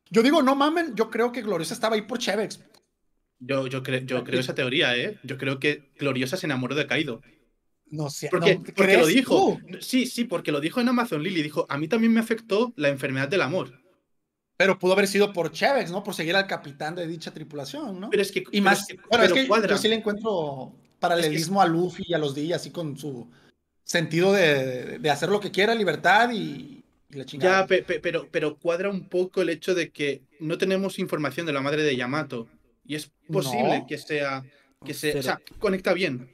yo digo no mamen, yo creo que Gloriosa estaba ahí por Chevex. Yo, yo, yo creo esa teoría, ¿eh? Yo creo que Gloriosa se enamoró de Kaido. No sé. Porque, lo dijo. Sí, sí, porque lo dijo en Amazon Lily. Dijo, a mí también me afectó la enfermedad del amor. Pero pudo haber sido por Chávez, ¿no? Por seguir al capitán de dicha tripulación, ¿no? Pero es que. más. bueno, yo sí le encuentro paralelismo a Luffy y a los D, así con su sentido de, hacer lo que quiera, libertad y, la chingada. Ya, pero, pero cuadra un poco el hecho de que no tenemos información de la madre de Yamato. Y es posible que sea. Que se, o sea, conecta bien.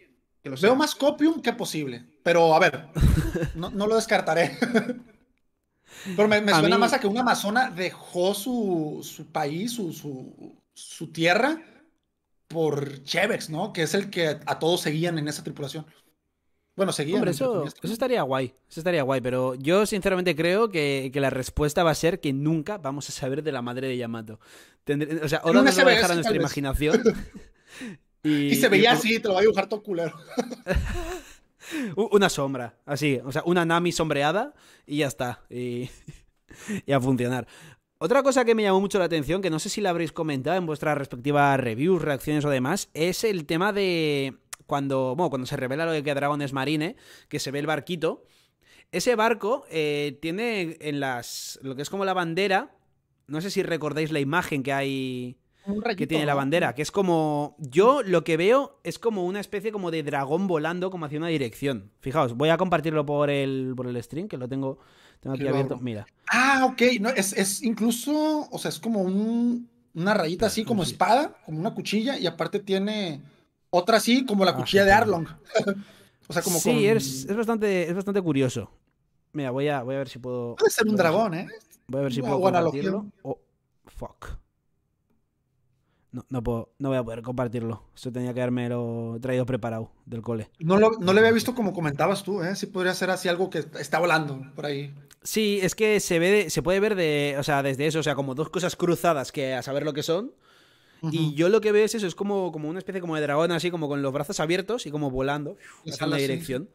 Veo más copium que posible, pero a ver, no, lo descartaré. pero me, suena más a que un amazona dejó su, país, su, su, tierra por Chevex, ¿no? Que es el que a todos seguían en esa tripulación. Bueno, seguían. eso, estaría guay. Eso estaría guay. Pero yo sinceramente creo que, la respuesta va a ser que nunca vamos a saber de la madre de Yamato. o sea, dónde nos va a dejar a nuestra imaginación. Y, se veía así, te lo voy a dibujar todo culero. una sombra, así, o sea, una Nami sombreada y ya está. Y, a funcionar. Otra cosa que me llamó mucho la atención, que no sé si la habréis comentado en vuestras respectivas reviews, reacciones o demás, es el tema de cuando, bueno, cuando se revela lo de que Dragon es Marine, que se ve el barquito. Ese barco eh, tiene en las. lo que es como la bandera. No sé si recordáis la imagen que hay que tiene la bandera, que es como... Yo lo que veo es como una especie como de dragón volando como hacia una dirección. Fijaos, voy a compartirlo por el, por el stream, que lo tengo, aquí abierto. Mira. Ah, ok. No, es, es incluso, o sea, es como una rayita así como espada, como una cuchilla, y aparte tiene otra así como la ah, cuchilla de Arlong. o sea, como... Sí, es, es, bastante, es bastante curioso. Mira, voy a, voy a ver si puedo... Puede ser un dragón, ¿eh? Voy a ver si puedo compartirlo. Oh, fuck. No, puedo, no voy a poder compartirlo. Eso tenía que lo traído preparado del cole. No lo, no le había visto como comentabas tú, ¿eh? Sí podría ser así algo que está volando por ahí. Sí, es que se ve se puede ver de, o sea, desde eso, o sea, como dos cosas cruzadas que a saber lo que son. Y yo lo que veo es eso, es como, como una especie como de dragón así, como con los brazos abiertos y como volando en la dirección.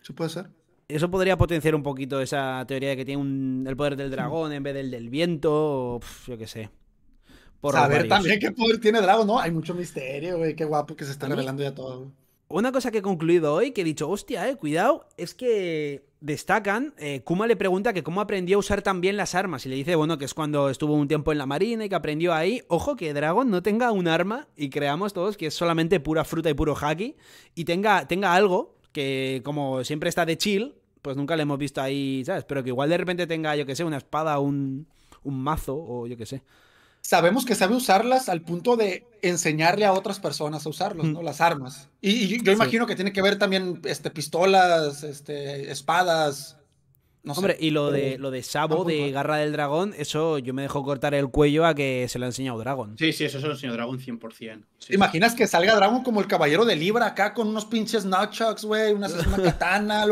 eso puede ser. Eso podría potenciar un poquito esa teoría de que tiene el poder del dragón en vez del del viento, o, yo qué sé. Por Saber también qué poder tiene Dragon ¿no? Hay mucho misterio, güey. Qué guapo que se está revelando ya todo. Una cosa que he concluido hoy, que he dicho, hostia, eh, cuidado, es que destacan, eh, Kuma le pregunta que cómo aprendió a usar tan bien las armas y le dice, bueno, que es cuando estuvo un tiempo en la marina y que aprendió ahí. Ojo que Dragon no tenga un arma y creamos todos que es solamente pura fruta y puro haki y tenga, tenga algo que como siempre está de chill, pues nunca le hemos visto ahí, ¿sabes? Pero que igual de repente tenga, yo que sé, una espada, un, un mazo o yo que sé sabemos que sabe usarlas al punto de enseñarle a otras personas a usarlas, ¿no? Las armas. Y, yo, imagino que tiene que ver también este, pistolas, este, espadas. No Hombre, y lo de lo de Sabo de Garra del Dragón, eso yo me dejo cortar el cuello a que se lo ha enseñado Dragon. Sí, sí, eso se lo ha enseñado Dragon 100%. imaginas que salga Dragon como el caballero de Libra acá con unos pinches nunchucks, güey, una, katana,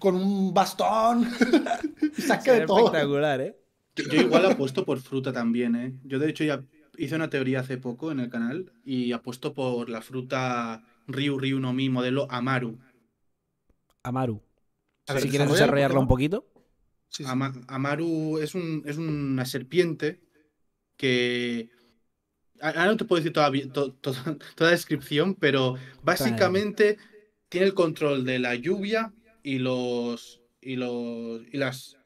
con un bastón? Saca de todo. Espectacular, ¿eh? Yo igual apuesto por fruta también, ¿eh? Yo de hecho ya hice una teoría hace poco en el canal y apuesto por la fruta Ryu Ryu no Mi modelo Amaru. Amaru. A ver, si quieres desarrollarla un poquito. Amaru es, un, es una serpiente que... Ahora no te puedo decir toda, descripción, pero básicamente tiene el control de la lluvia y los... Y los... Y las...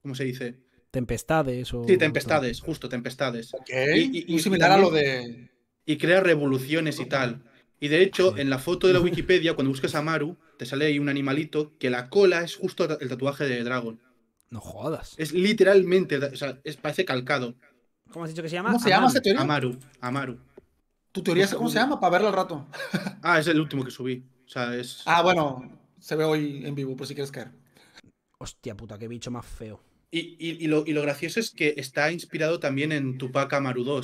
¿Cómo se dice? Tempestades o... Sí, Tempestades, justo, Tempestades. Y, similar a lo de... Y crea revoluciones y tal. Y de hecho, en la foto de la Wikipedia, cuando buscas a Maru, te sale ahí un animalito que la cola es justo el tatuaje de Dragon. No jodas. Es literalmente, o sea, es, parece calcado. ¿Cómo has dicho que se llama? ¿Cómo se Amaru. llama Amaru, Amaru. ¿Tu teoría cómo se llama? Para verlo al rato. ah, es el último que subí. O sea, es... Ah, bueno, se ve hoy en vivo, por si quieres caer. Hostia puta, qué bicho más feo. Y, lo, gracioso es que está inspirado también en Tupac Amaru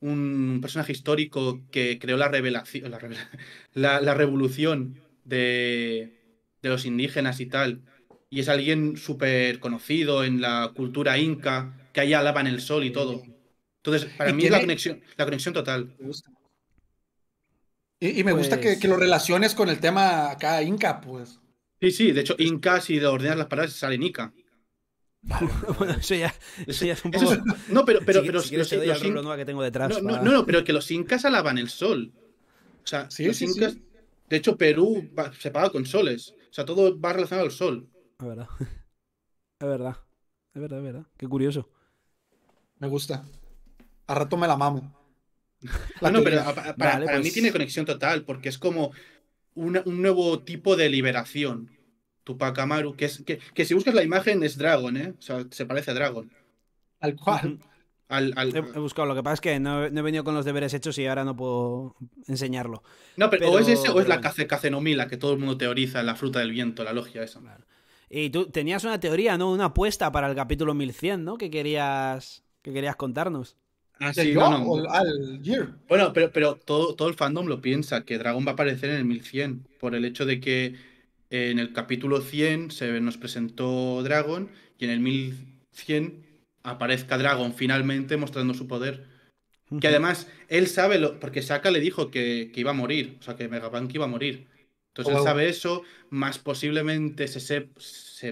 un, personaje histórico que creó la revelación, la, revolución de, los indígenas y tal. Y es alguien súper conocido en la cultura inca, que allá alaban el sol y todo. Entonces, para mí es la conexión, total. Y, me gusta que, que lo pues relaciones con el tema acá inca, pues. Sí, sí, de hecho, Inca, si ordenas las palabras, sale Nica. bueno, eso ya, eso es un poco. no, pero, pero, pero si los, que tengo detrás. No, no, no, pero que los incas alaban el sol. O sea, los incas. De hecho, Perú se paga con soles. O sea, todo va relacionado al sol. Es verdad. Es verdad. Es verdad, es verdad. Qué curioso. Me gusta. A rato me la mamo. La no, pero para, mí pues. tiene conexión total, porque es como un nuevo tipo de liberación. Tupac Amaru, que, es, que, que si buscas la imagen es Dragon, ¿eh? O sea, se parece a Dragon. Al cual. He, buscado, lo que pasa es que no, he venido con los deberes hechos y ahora no puedo enseñarlo. No, pero, o es ese o es la cacenomila que todo el mundo teoriza, la fruta del viento, la logia esa. Y tú tenías una teoría, ¿no? Una apuesta para el capítulo 1100, ¿no? Que querías, que querías contarnos. Ah, bueno, pero, todo, el fandom lo piensa, que Dragon va a aparecer en el 1100, por el hecho de que eh, en el capítulo 100 se nos presentó Dragon y en el 1100 aparezca Dragon finalmente mostrando su poder. Que además él sabe, lo, porque Saka le dijo que, iba a morir, o sea, que Megapunk iba a morir. Entonces él sabe eso, más posiblemente se,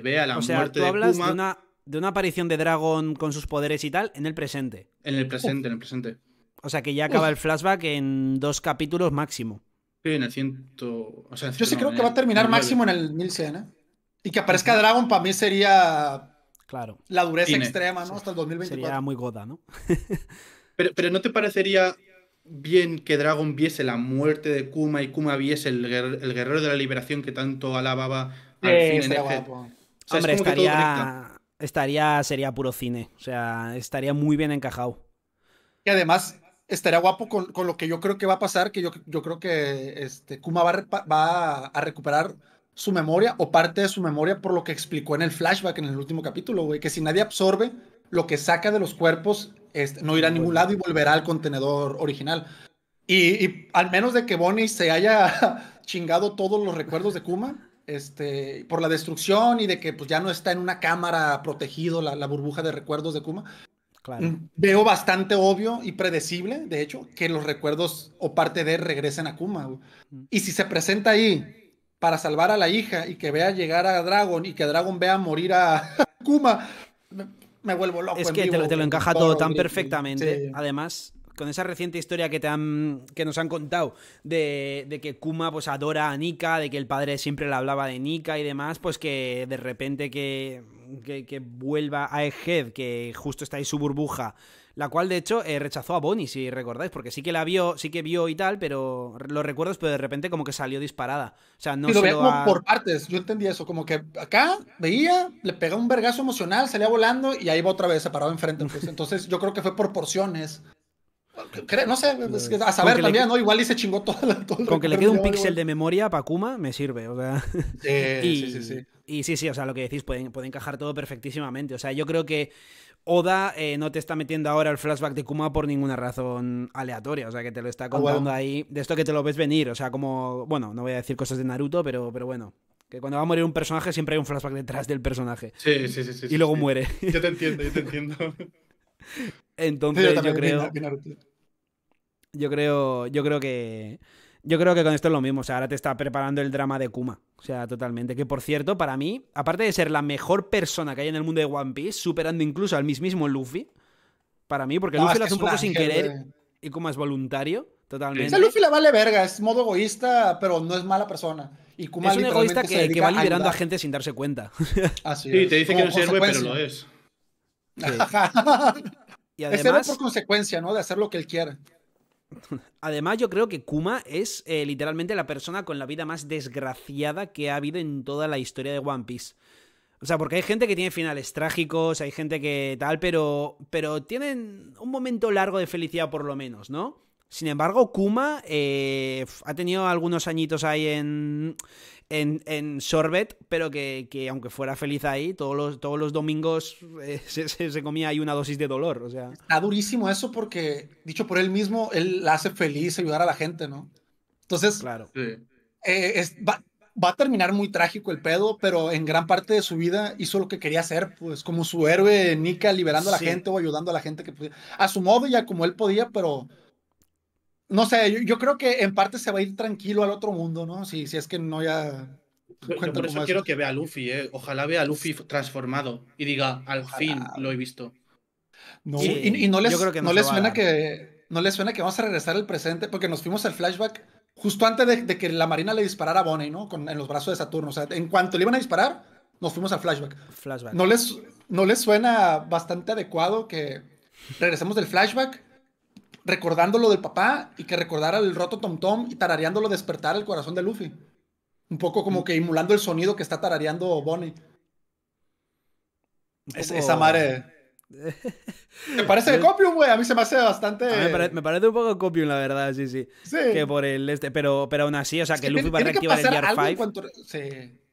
vea la muerte de, Kuma de una aparición de Dragon con sus poderes y tal en el presente. En el presente, en el presente. O sea que ya acaba el flashback en dos capítulos máximo. Sí, en el ciento. Yo sí creo que va a terminar máximo en el 1100, ¿eh? Y que aparezca Dragon para mí sería. Claro. La dureza extrema, ¿no? Hasta el 2024. Sería muy goda, ¿no? pero, ¿no te parecería bien que Dragon viese la muerte de Kuma y Kuma viese el, guerrero, de la liberación que tanto alababa al fin en el... Hombre, estaría estaría, sería puro cine. O sea, estaría muy bien encajado. Y además, estaría guapo con, lo que yo creo que va a pasar, que yo, yo creo que este, Kuma va, a, recuperar su memoria o parte de su memoria por lo que explicó en el flashback en el último capítulo, güey, que si nadie absorbe lo que saca de los cuerpos, este, no irá a ningún lado y volverá al contenedor original. y, al menos de que Bonnie se haya chingado todos los recuerdos de Kuma, este, por la destrucción y de que pues, ya no está en una cámara protegido la, burbuja de recuerdos de Kuma. Mm, veo bastante obvio y predecible, de hecho, que los recuerdos o parte de él regresen a Kuma. Y si se presenta ahí para salvar a la hija y que vea llegar a Dragon y que Dragon vea morir a Kuma, me, vuelvo loco. Es que te, lo, encaja todo, tan perfectamente. Además, con esa reciente historia que, te que nos han contado de, que Kuma pues adora a Nika, de que el padre siempre le hablaba de Nika y demás, pues que de repente que, vuelva a Ejed, que justo está ahí su burbuja, la cual de hecho eh, rechazó a Bonnie, si recordáis, porque sí que la vio, sí que vio y tal, pero los recuerdos, pero de repente como que salió disparada. O sea, no y lo veía por partes, yo entendía eso, como que acá veía, le pegaba un vergazo emocional, salía volando y ahí va otra vez, se paraba enfrente. Pues. Entonces yo creo que fue por porciones no sé, a saber también, ¿no? Igual y se chingó todo, Con que, le quede un píxel de memoria para Kuma, me sirve, o sea. Sí, y, sí, sí, Y sí, sí, o sea, lo que decís puede, encajar todo perfectísimamente. O sea, yo creo que Oda eh, no te está metiendo ahora el flashback de Kuma por ninguna razón aleatoria, o sea, que te lo está ah, contando ahí, de esto que te lo ves venir, o sea, como, bueno, no voy a decir cosas de Naruto, pero, pero bueno, que cuando va a morir un personaje siempre hay un flashback detrás del personaje. Sí, sí, sí. sí y luego muere. Yo te entiendo, yo te entiendo. Entonces yo, creo. yo creo. Yo creo que. Yo creo que con esto es lo mismo. O sea, ahora te está preparando el drama de Kuma. O sea, totalmente. Que por cierto, para mí, aparte de ser la mejor persona que hay en el mundo de One Piece, superando incluso al mismísimo Luffy, para mí, porque Luffy lo hace un poco sin querer y Kuma es voluntario, totalmente. Esa Luffy la vale verga, es modo egoísta, pero no es mala persona. Y es un egoísta que, va liderando a, gente sin darse cuenta. Así es. Y te dice que no sirve, pero lo es. y además, por consecuencia, ¿no? De hacer lo que él quiera. Además, yo creo que Kuma es eh, literalmente la persona con la vida más desgraciada que ha habido en toda la historia de One Piece. O sea, porque hay gente que tiene finales trágicos, hay gente que tal, pero, pero tienen un momento largo de felicidad por lo menos, ¿no? Sin embargo, Kuma eh, ha tenido algunos añitos ahí en, en, Sorbet, pero que, aunque fuera feliz ahí, todos los, todos los domingos eh, se, comía ahí una dosis de dolor. O sea. Está durísimo eso porque, dicho por él mismo, él la hace feliz ayudar a la gente, ¿no? Entonces, claro. Eh, va, a terminar muy trágico el pedo, pero en gran parte de su vida hizo lo que quería hacer, pues como su héroe Nika liberando a la gente o ayudando a la gente que a su modo ya como él podía, pero no sé, yo, creo que en parte se va a ir tranquilo al otro mundo, ¿no? Si, si es que no ya. Yo, por eso quiero que vea a Luffy, ¿eh? Ojalá vea a Luffy transformado y diga, al fin lo he visto. No, y, no les, que no les suena que. No les suena que vamos a regresar al presente, porque nos fuimos al flashback justo antes de, que la Marina le disparara a Bonnie, ¿no? Con, en los brazos de Saturno. O sea, en cuanto le iban a disparar, nos fuimos al flashback. flashback. No, les, no les suena bastante adecuado que regresemos del flashback recordándolo del papá y que recordara el roto Tom Tom y tarareándolo despertar el corazón de Luffy. Un poco como mm. que emulando el sonido que está tarareando Bonnie. esa madre. Me parece Copium, güey. A mí se me hace bastante. Me, parece un poco Copium, la verdad, sí, sí. Que por el este. Pero, pero aún así, o sea, que, Luffy va a reactivar el Gear 5. Cuanto...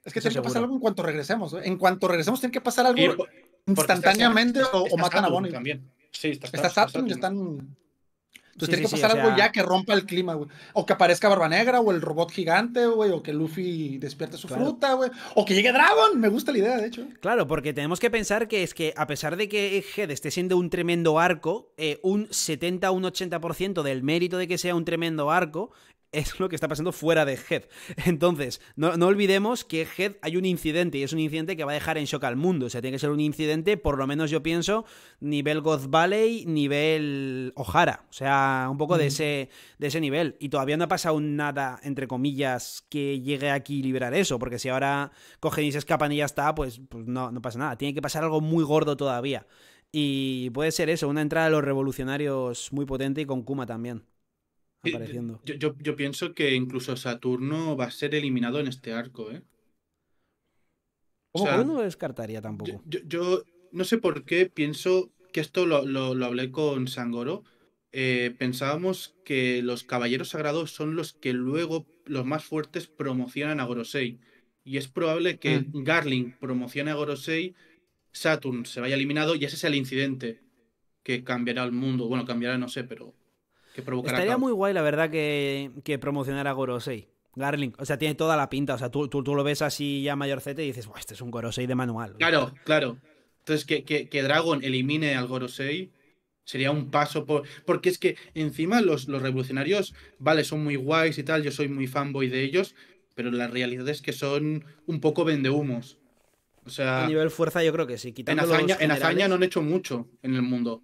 Es que tiene que pasar algo en cuanto regresemos. En cuanto regresemos, tiene que pasar algo instantáneamente o, matan a Bonnie. También. Sí, está, están. Entonces tiene que pasar algo ya que rompa el clima, güey. O que aparezca Barba Negra, o el robot gigante, güey, o que Luffy despierte su fruta, güey. O que llegue Dragon, me gusta la idea, de hecho. Claro, porque tenemos que pensar que es que a pesar de que Head esté siendo un tremendo arco, eh, un 70, un 80% del mérito de que sea un tremendo arco es lo que está pasando fuera de Head. Entonces, no, olvidemos que Head hay un incidente y es un incidente que va a dejar en shock al mundo. O sea, tiene que ser un incidente, por lo menos yo pienso, nivel God Valley, nivel O'Hara. O sea, un poco de, ese, de ese nivel. Y todavía no ha pasado nada, entre comillas, que llegue aquí y liberar eso. Porque si ahora cogen y se escapan y ya está, pues, pues no, pasa nada. Tiene que pasar algo muy gordo todavía. Y puede ser eso, una entrada de los revolucionarios muy potente y con Kuma también. Yo, pienso que incluso Saturno va a ser eliminado en este arco, ¿eh? O sea, no lo descartaría tampoco? Yo, no sé por qué pienso que esto lo, hablé con Sangoro. Eh, pensábamos que los caballeros sagrados son los que luego los más fuertes promocionan a Gorosei. Y es probable que hmm. Garling promocione a Gorosei, Saturn se vaya eliminado y ese es el incidente que cambiará el mundo. Bueno, cambiará, no sé, pero Estaría muy guay, la verdad, que, que promocionara Gorosei. Garling, o sea, tiene toda la pinta. O sea, tú, lo ves así ya mayorcete y dices, este es un Gorosei de manual. Claro, claro. Entonces, que, que, Dragon elimine al Gorosei sería un paso por. Porque es que encima los, revolucionarios, vale, son muy guays y tal, yo soy muy fanboy de ellos, pero la realidad es que son un poco vendehumos. O sea. A nivel fuerza, yo creo que sí. En en hazaña no han hecho mucho en el mundo.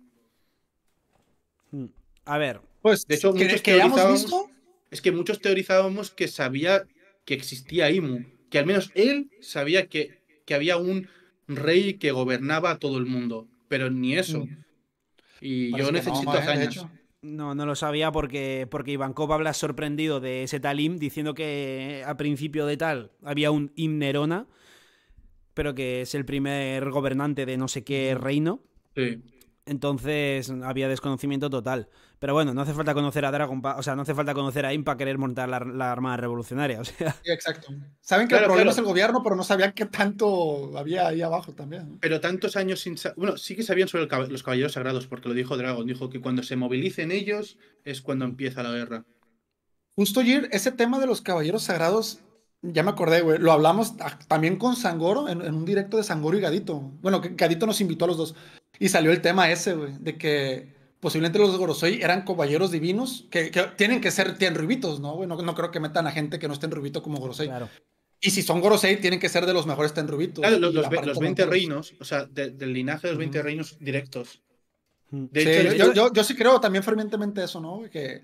Mm. A ver, pues, de hecho, muchos teorizábamos, es que muchos teorizábamos que sabía que existía Imu, que al menos él sabía que, había un rey que gobernaba a todo el mundo, pero ni eso. Mm. Y pues yo necesito No, no, lo sabía porque, porque Ivankov habla sorprendido de ese tal Im, diciendo que a principio de tal había un Im Nerona, pero que es el primer gobernante de no sé qué reino. Sí. Entonces había desconocimiento total. Pero bueno, no hace falta conocer a Dragon, o sea, no hace falta conocer a Impa para querer montar la, la, Armada Revolucionaria, exacto. Saben que el problema es el gobierno, pero no sabían que tanto había ahí abajo también. Pero tantos años sin. Bueno, sí que sabían sobre los Caballeros Sagrados, porque lo dijo Dragon. Dijo que cuando se movilicen ellos es cuando empieza la guerra. Justo, Jir, ese tema de los Caballeros Sagrados ya me acordé, güey. Lo hablamos también con Sangoro en, en, un directo de Sangoro y Gadito. Bueno, Gadito nos invitó a los dos. Y salió el tema ese, güey, de que posiblemente los Gorosei eran caballeros divinos, que, tienen que ser tienen rubitos, ¿no? Bueno, no creo que metan a gente que no esté en rubito como Gorosei. Claro. Y si son Gorosei, tienen que ser de los mejores tienrubitos Claro, los, 20 reinos, o sea, del linaje de los 20 reinos directos. yo, yo, yo, sí creo también fervientemente eso, ¿no? Que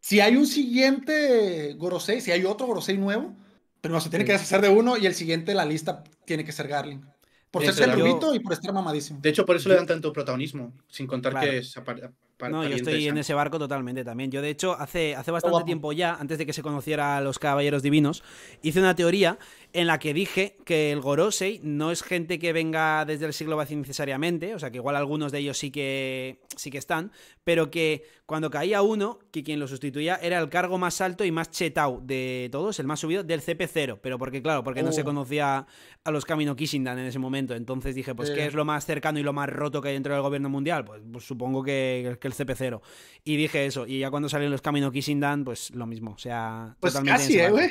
si hay un siguiente Gorosei, si hay otro Gorosei nuevo, pero se tiene que deshacer de uno y el siguiente de la lista tiene que ser Garling. Por ser el rubito y por estar mamadísimo. De hecho, por eso le dan tanto protagonismo, sin contar que es no, yo estoy en ese barco totalmente también. Yo, de hecho, hace, hace oh, bastante tiempo ya, antes de que se conociera a los Caballeros Divinos, hice una teoría en la que dije que el Gorosei no es gente que venga desde el siglo vacío necesariamente, o sea que igual algunos de ellos sí que, sí que están, pero que cuando caía uno, que quien lo sustituía era el cargo más alto y más chetao de todos, el más subido del CP0, pero porque claro, porque no se oh. conocía a los Camino Dan en ese momento, entonces dije, pues ¿qué eh. es lo más cercano y lo más roto que hay dentro del gobierno mundial? Pues, pues supongo que, el CP0. Y dije eso, y ya cuando salen los Camino Dan pues lo mismo, o sea... Pues totalmente casi, ¿eh,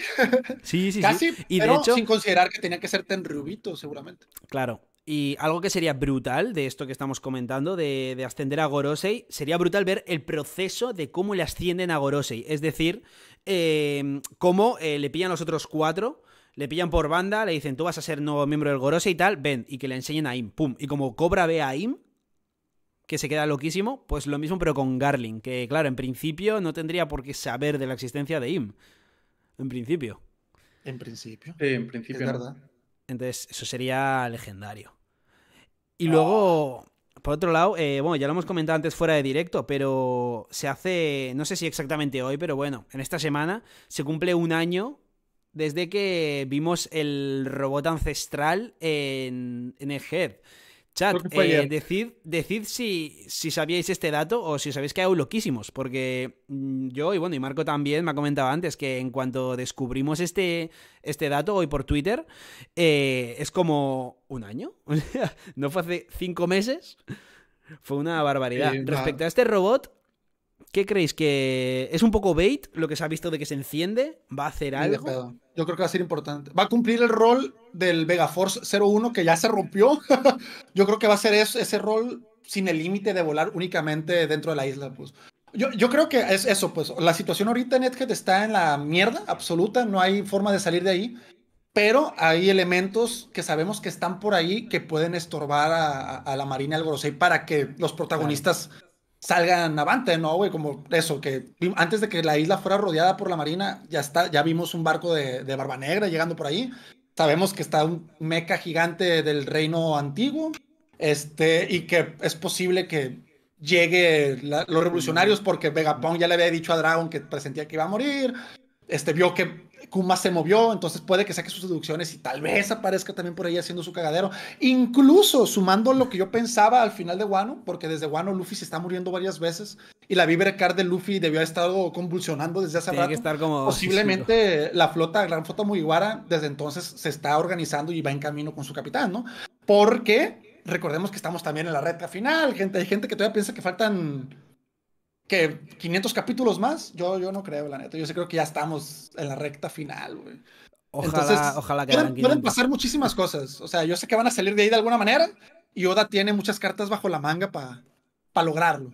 Sí, sí, sí. Y de hecho sin considerar que tenía que ser tan rubito, seguramente. Claro. Y algo que sería brutal de esto que estamos comentando, de, ascender a Gorosei, sería brutal ver el proceso de cómo le ascienden a Gorosei. Es decir, em, cómo eh, le pillan los otros cuatro, le pillan por banda, le dicen, tú vas a ser nuevo miembro del Gorosei y tal, ven, y que le enseñen a Im, pum. Y como Cobra ve a Im, que se queda loquísimo, pues lo mismo pero con Garling, que claro, en principio no tendría por qué saber de la existencia de Im. En principio. En principio. en principio. verdad. Entonces, eso sería legendario. Y ah. luego, por otro lado, eh, bueno, ya lo hemos comentado antes fuera de directo, pero se hace, no sé si exactamente hoy, pero bueno, en esta semana se cumple un año desde que vimos el robot ancestral en, en el Head. Chat, eh, decid, si, sabíais este dato o si os habéis quedado loquísimos, porque mm, yo y bueno, y Marco también me ha comentado antes que en cuanto descubrimos este, este dato hoy por Twitter, eh, es como un año, no fue hace cinco meses, fue una barbaridad. Respecto a este robot, ¿Qué creéis? ¿Que es un poco bait lo que se ha visto de que se enciende? ¿Va a hacer algo? Yo creo que va a ser importante. Va a cumplir el rol del Vega Force 01 que ya se rompió. yo creo que va a ser ese, ese rol sin el límite de volar únicamente dentro de la isla. Pues. Yo, creo que es eso, pues la situación ahorita en Edgehead está en la mierda absoluta, no hay forma de salir de ahí, pero hay elementos que sabemos que están por ahí que pueden estorbar a, la Marina del Gorosei para que los protagonistas salgan avante, ¿no, güey? Como eso, que antes de que la isla fuera rodeada por la marina, ya está, ya vimos un barco de, Barba Negra llegando por ahí. Sabemos que está un meca gigante del reino antiguo. Este, y que es posible que llegue los revolucionarios porque Vegapunk ya le había dicho a Dragon que presentía que iba a morir. Este, vio que Kuma se movió, entonces puede que saque sus deducciones y tal vez aparezca también por ahí haciendo su cagadero. Incluso sumando lo que yo pensaba al final de Wano, porque desde Wano Luffy se está muriendo varias veces y la Vibre Card de Luffy debió haber estado convulsionando desde hace rato. estar como... Posiblemente la flota, Gran Flota Mugiwara, desde entonces se está organizando y va en camino con su capitán, ¿no? Porque recordemos que estamos también en la recta final, gente. Hay gente que todavía piensa que faltan que 500 capítulos más, yo, yo no creo, la neta. Yo sí creo que ya estamos en la recta final, güey. Ojalá, Entonces, ojalá que pueden, pasar muchísimas cosas. O sea, yo sé que van a salir de ahí de alguna manera y Oda tiene muchas cartas bajo la manga para lograrlo.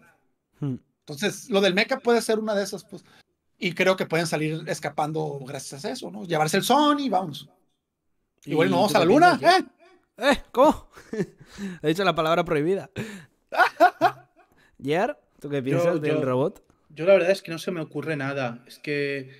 Hmm. Entonces, lo del mecha puede ser una de esas, pues. Y creo que pueden salir escapando gracias a eso, ¿no? Llevarse el son y vamos. Igual ¿Y no vamos a la pues, luna, ¿eh? ¿Eh? ¿Cómo? He dicho la palabra prohibida. ¿Yer? ¿Tú qué piensas del robot? Yo la verdad es que no se me ocurre nada. Es que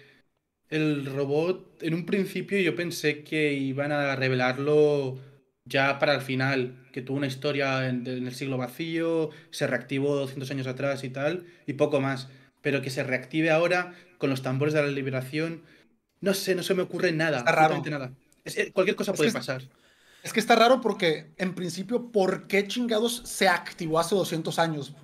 el robot, en un principio yo pensé que iban a revelarlo ya para el final, que tuvo una historia en, el siglo vacío, se reactivó 200 años atrás y tal, y poco más. Pero que se reactive ahora con los tambores de la liberación, no sé, no se me ocurre nada. Está raro. Nada. cualquier cosa puede pasar. Es que está raro porque, en principio, ¿por qué chingados se activó hace 200 años?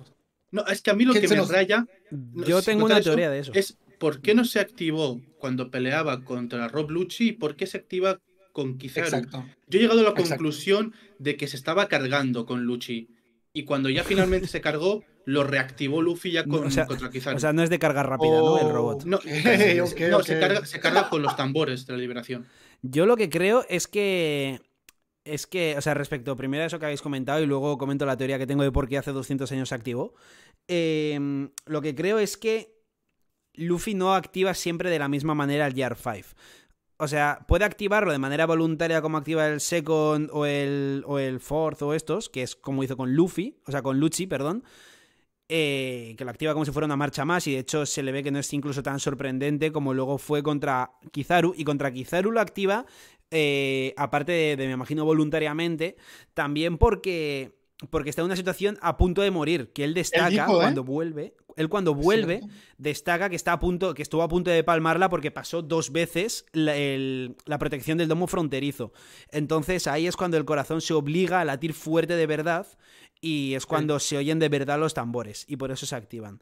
No, es que a mí lo que me raya. Yo tengo una teoría de eso. Es por qué no se activó cuando peleaba contra Rob Lucci y por qué se activa con Kizaru. Yo he llegado a la conclusión de que se estaba cargando con Lucci. Y cuando ya finalmente se cargó, lo reactivó Luffy ya con, contra Kizaru. O sea, no es de carga rápida, ¿no? El oh, robot. No, se carga con los tambores de la liberación. Yo lo que creo es que es que, o sea, respecto primero a eso que habéis comentado y luego comento la teoría que tengo de por qué hace 200 años se activó, em, lo que creo es que Luffy no activa siempre de la misma manera el Gear 5. O sea, puede activarlo de manera voluntaria como activa el Second o el, o el Fourth o estos, que es como hizo con Luffy, o sea, con Luchi, perdón. Eh, que lo activa como si fuera una marcha más y de hecho se le ve que no es incluso tan sorprendente como luego fue contra Kizaru y contra Kizaru lo activa eh, aparte de, me imagino, voluntariamente, también porque, porque está en una situación a punto de morir, que él destaca ¿eh? cuando vuelve, él cuando vuelve destaca que, está a punto, que estuvo a punto de palmarla porque pasó dos veces la, protección del domo fronterizo. Entonces ahí es cuando el corazón se obliga a latir fuerte de verdad y es cuando se oyen de verdad los tambores y por eso se activan.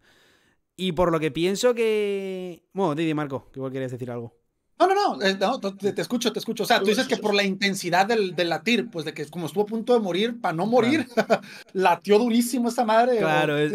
Y por lo que pienso que... Bueno, Didi Marco, que igual querías decir algo. No, no, no, eh, te, escucho, te escucho. O sea, tú dices que por la intensidad del, latir, pues de que como estuvo a punto de morir, para no morir, latió durísimo esa madre. Claro, es,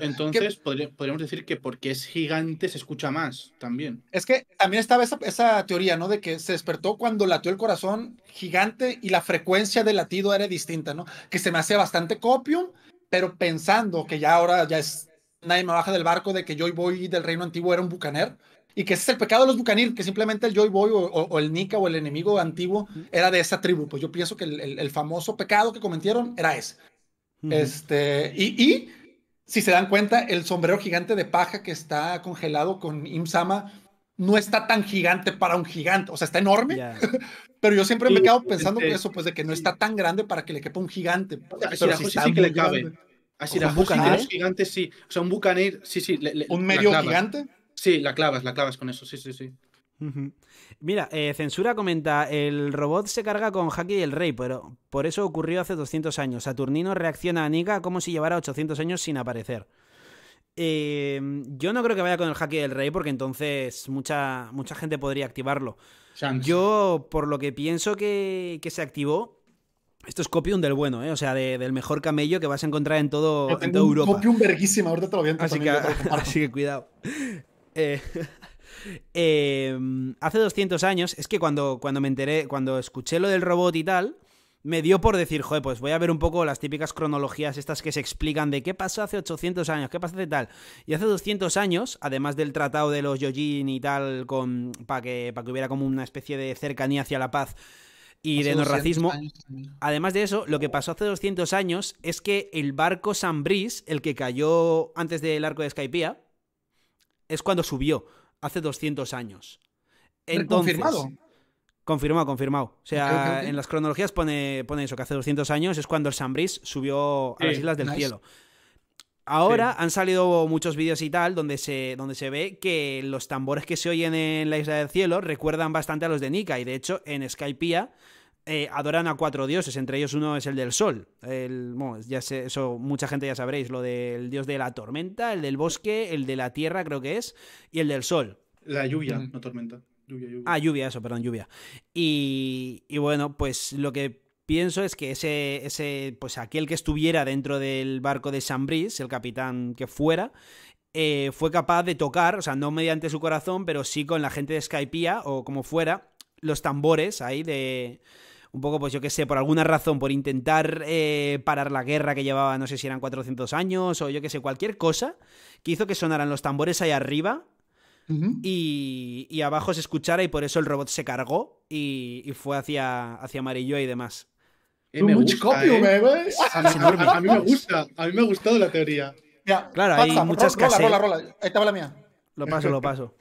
entonces podríamos decir que porque es gigante se escucha más también. Es que también estaba esa, teoría, ¿no? De que se despertó cuando latió el corazón gigante y la frecuencia del latido era distinta, ¿no? Que se me hacía bastante copium, pero pensando que ya ahora ya es, nadie me baja del barco de que yo voy del reino antiguo, era un bucaner y que ese es el pecado de los bucanir, que simplemente el Joy Boy o, el Nika o el enemigo antiguo era de esa tribu. Pues yo pienso que el, el, famoso pecado que cometieron era ese. Este, y, y, si se dan cuenta, el sombrero gigante de paja que está congelado con Imsama no está tan gigante para un gigante, o sea, está enorme, pero yo siempre me me quedo este, pensando que eso, pues de que no está tan grande para que le quepa un gigante. pero sí ah, que le cabe. Así un bucanir. gigantes sí, o sea, un bucanir, sí, sí. un medio gigante. Sí, la clavas, la clavas con eso, sí, sí, sí. Mira, eh, Censura comenta, el robot se carga con Haki el Rey, pero por eso ocurrió hace 200 años. Saturnino reacciona a Nika como si llevara 800 años sin aparecer. Em, yo no creo que vaya con el Haki del Rey porque entonces mucha, mucha gente podría activarlo. Yo, por lo que pienso que, se activó, esto es copium del bueno, eh, o sea, del mejor camello que vas a encontrar en, todo, en toda Europa. Copium verguísima, ahorita te lo voy a Así, así que cuidado. Eh, em, hace 200 años, es que cuando, cuando me enteré, cuando escuché lo del robot y tal, me dio por decir, joder, pues voy a ver un poco las típicas cronologías estas que se explican de qué pasó hace 800 años, qué pasó hace tal. Y hace 200 años, además del tratado de los Yojin y tal, con para que, que hubiera como una especie de cercanía hacia la paz y de no racismo, además de eso, lo que pasó hace 200 años es que el barco San Bris, el que cayó antes del arco de Skypiea, es cuando subió, hace 200 años. confirmado. Confirmado, confirmado. O sea, en las cronologías pone, pone eso, que hace 200 años es cuando el Sambris subió a las Islas del Cielo. Ahora han salido muchos vídeos y tal donde se, donde se ve que los tambores que se oyen en la Isla del Cielo recuerdan bastante a los de Nika y de hecho en Skypea... Eh, adoran a cuatro dioses, entre ellos uno es el del sol. El, ya eso mucha gente ya sabréis, lo del dios de la tormenta, el del bosque, el de la tierra creo que es, y el del sol. La lluvia, no tormenta. lluvia. Ah, lluvia, eso, perdón, lluvia. Y, bueno, pues lo que pienso es que ese, ese, pues aquel que estuviera dentro del barco de San Brice, el capitán que fuera, eh, fue capaz de tocar, o sea, no mediante su corazón, pero sí con la gente de Skypiea o como fuera, los tambores ahí de, un poco, pues yo que sé, por alguna razón, por intentar eh, parar la guerra que llevaba, no sé si eran 400 años o yo que sé, cualquier cosa que hizo que sonaran los tambores ahí arriba y, abajo se escuchara y por eso el robot se cargó y, fue hacia, hacia amarillo y demás. a, mí me gusta, a mí me ha gustado la teoría. claro, hay muchas Ahí estaba la mía. Lo paso, lo paso.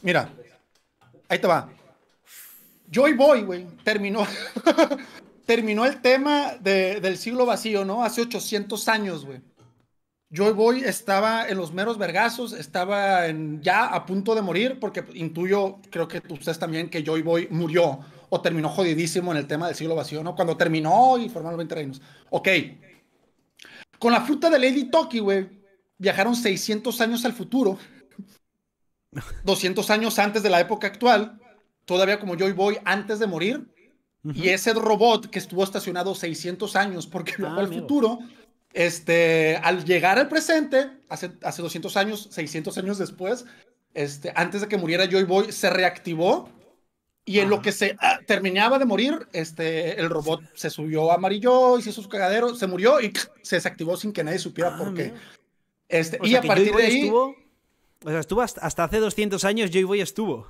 Mira, ahí te va. Joy Boy, güey. Terminó, terminó el tema del siglo vacío, ¿no? Hace 800 años, güey. Joy Boy estaba en los meros vergazos, estaba ya a punto de morir, porque intuyo, creo que ustedes también, que Joy Boy murió o terminó jodidísimo en el tema del siglo vacío, ¿no? Cuando terminó y formaron los 20 reinos. Ok. Con la fruta de Lady Toki, güey, viajaron 600 años al futuro, 200 años antes de la época actual, todavía como Joy Boy antes de morir. Y ese robot que estuvo estacionado 600 años, porque no ah, al futuro, este, al llegar al presente, hace, hace 200 años, 600 años después, este, antes de que muriera Joy Boy, se reactivó y en lo que se ah, terminaba de morir, este, el robot se subió amarillo, hizo su cagadero, se murió y se desactivó sin que nadie supiera ah, por qué. Este, y a partir de ahí... Estuvo, o sea, hasta, hasta hace 200 años, Joy Boy estuvo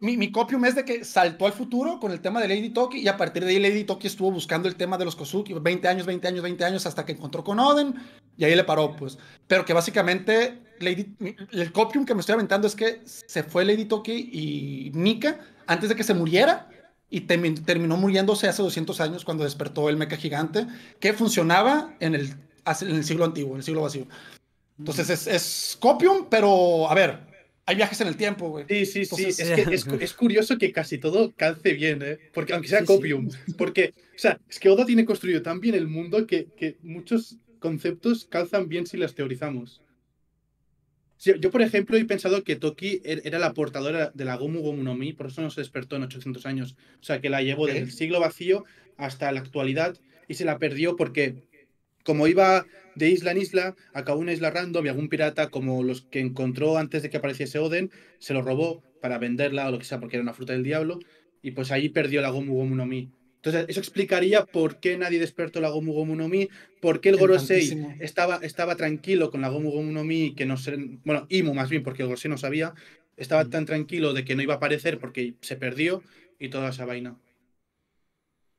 mi, copium es de que saltó al futuro con el tema de Lady Toki y a partir de ahí Lady Toki estuvo buscando el tema de los Kozuki, 20 años, 20 años, 20 años, hasta que encontró con Oden y ahí le paró, pues. Pero que básicamente el copium que me estoy aventando es que se fue Lady Toki y Nika antes de que se muriera y terminó muriéndose hace 200 años cuando despertó el mecha gigante que funcionaba en el, el siglo antiguo, en el siglo vacío. Entonces es copium, pero a ver, hay viajes en el tiempo, güey. Sí, sí, sí. Es, curioso que casi todo calce bien, ¿eh? Porque, aunque sea copium. Porque, o sea, es que Oda tiene construido tan bien el mundo que, que muchos conceptos calzan bien si las teorizamos. Yo, por ejemplo, he pensado que Toki er, era la portadora de la Gomu Gomu no Mi, por eso no se despertó en 800 años. O sea, que la llevó del desde el siglo vacío hasta la actualidad y se la perdió porque, como iba de isla en isla, acabó una isla random y algún pirata, como los que encontró antes de que apareciese Oden, se lo robó para venderla o lo que sea, porque era una fruta del diablo, y pues ahí perdió la Gomu Gomu no Mi. Entonces, eso explicaría por qué nadie despertó la Gomu Gomu no Mi, por qué el Gorosei estaba, estaba tranquilo con la Gomu Gomu no Mi, que no se, bueno, Imu más bien, porque el Gorosei no sabía, estaba mm. tan tranquilo de que no iba a aparecer porque se perdió y toda esa vaina.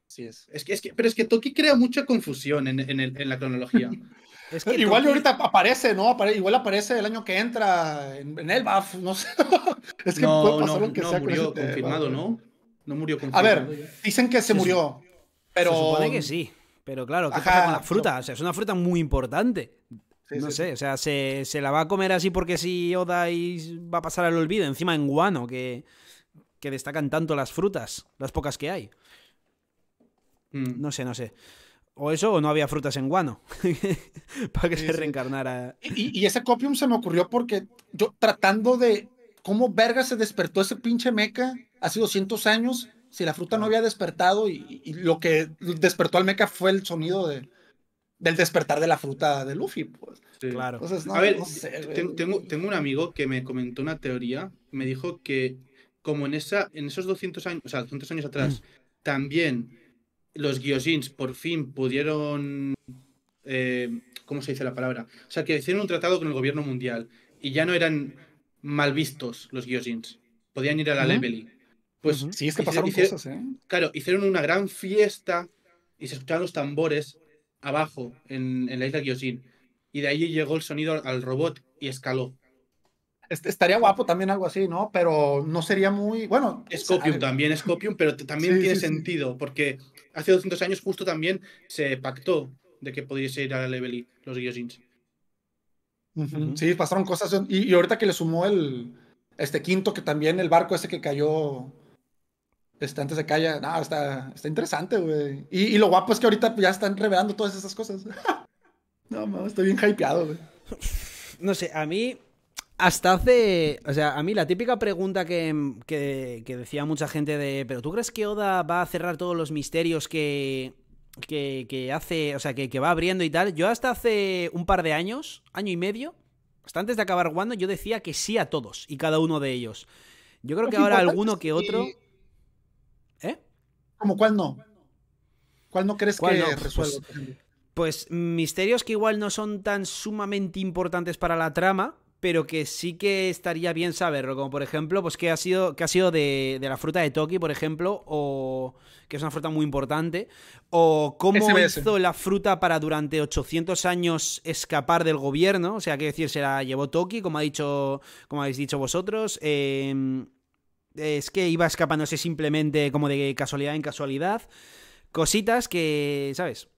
Sí es. Es que, pero es que Toki crea mucha confusión en, en la cronología. igual ahorita aparece, ¿no? igual aparece el año que entra en, el BAF, no sé. es no, Murió confirmado, ¿no? No murió confirmado. A ver, dicen que se, murió, pero... Se supone que sí, pero claro, ¿qué pasa con la fruta? O sea, es una fruta muy importante. no sé, o sea, se, la va a comer así porque si Oda y va a pasar al olvido, encima en Guano, que, destacan tanto las frutas, las pocas que hay. Mm. No sé, no sé. O eso, o no había frutas en guano para que se reencarnara. Y, ese copium se me ocurrió porque yo tratando de cómo verga se despertó ese pinche meca hace 200 años, si la fruta no había despertado y, lo que despertó al meca fue el sonido de, del despertar de la fruta de Luffy. Pues. Claro. A ver, tengo, tengo un amigo que me comentó una teoría, me dijo que como en, esa, en esos 200 años, o sea, 200 años atrás, también los guiojins por fin pudieron. Eh, ¿Cómo se dice la palabra? O sea, que hicieron un tratado con el gobierno mundial y ya no eran mal vistos los guiojins. Podían ir a la uh Pues, Sí, es que pasaron hicieron, cosas, ¿eh? Claro, hicieron una gran fiesta y se escuchaban los tambores abajo en, la isla guiojins. Y de ahí llegó el sonido al robot y escaló estaría guapo también algo así, ¿no? Pero no sería muy. Bueno. Pues, Scopium también, Scopium, pero también tiene sentido, porque hace 200 años justo también se pactó de que pudiese ir a la Level E los Guillotines. Sí, pasaron cosas. Y, ahorita que le sumó el este quinto, que también el barco ese que cayó este, antes de calla. No, está, está interesante, güey. Y, lo guapo es que ahorita ya están revelando todas esas cosas. no, mames, estoy bien hypeado, güey. No sé, a mí hasta hace. O sea, a mí la típica pregunta que, decía mucha gente de. ¿Pero tú crees que Oda va a cerrar todos los misterios que. que, hace. O sea, que, va abriendo y tal? Yo hasta hace un par de años, año y medio, hasta antes de acabar jugando, yo decía que sí a todos y cada uno de ellos. Yo creo que ahora alguno que otro. ¿Eh? ¿Cómo cuál no? ¿Cuál no crees que pues, pues misterios que igual no son tan sumamente importantes para la trama pero que sí que estaría bien saberlo. Como por ejemplo, pues qué ha sido, que ha sido de, la fruta de Toki, por ejemplo, o que es una fruta muy importante, o cómo hizo la fruta para durante 800 años escapar del gobierno, o sea, qué decir, se la llevó Toki, como, ha dicho, como habéis dicho vosotros. Em, es que iba escapándose simplemente como de casualidad en casualidad. Cositas que, ¿sabes?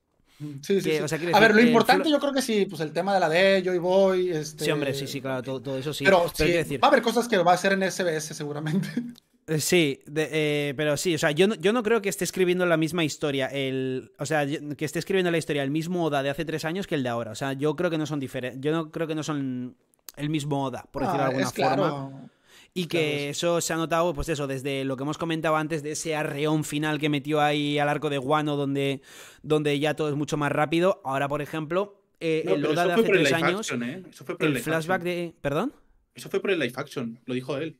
Sí, sí, a ver, lo importante yo creo que sí, pues el tema de la D, yo y voy. Este sí, hombre, sí, sí, claro, todo, eso sí. Pero, va a haber cosas que va a ser en SBS seguramente. Eh, sí, eh, pero sí, o sea, yo no, yo no creo que esté escribiendo la misma historia, el, o sea, que esté escribiendo la historia el mismo Oda de hace tres años que el de ahora, o sea, yo creo que no son diferentes, yo no creo que no son el mismo Oda, por decirlo de ah, alguna forma. Y que eso. se ha notado, pues eso, desde lo que hemos comentado antes, de ese arreón final que metió ahí al arco de Guano, donde, donde ya todo es mucho más rápido. Ahora, por ejemplo, eh, el Loda de hace tres años. ¿eh? eso fue por el, flashback de. ¿Perdón? Eso fue por el Life action, lo dijo él.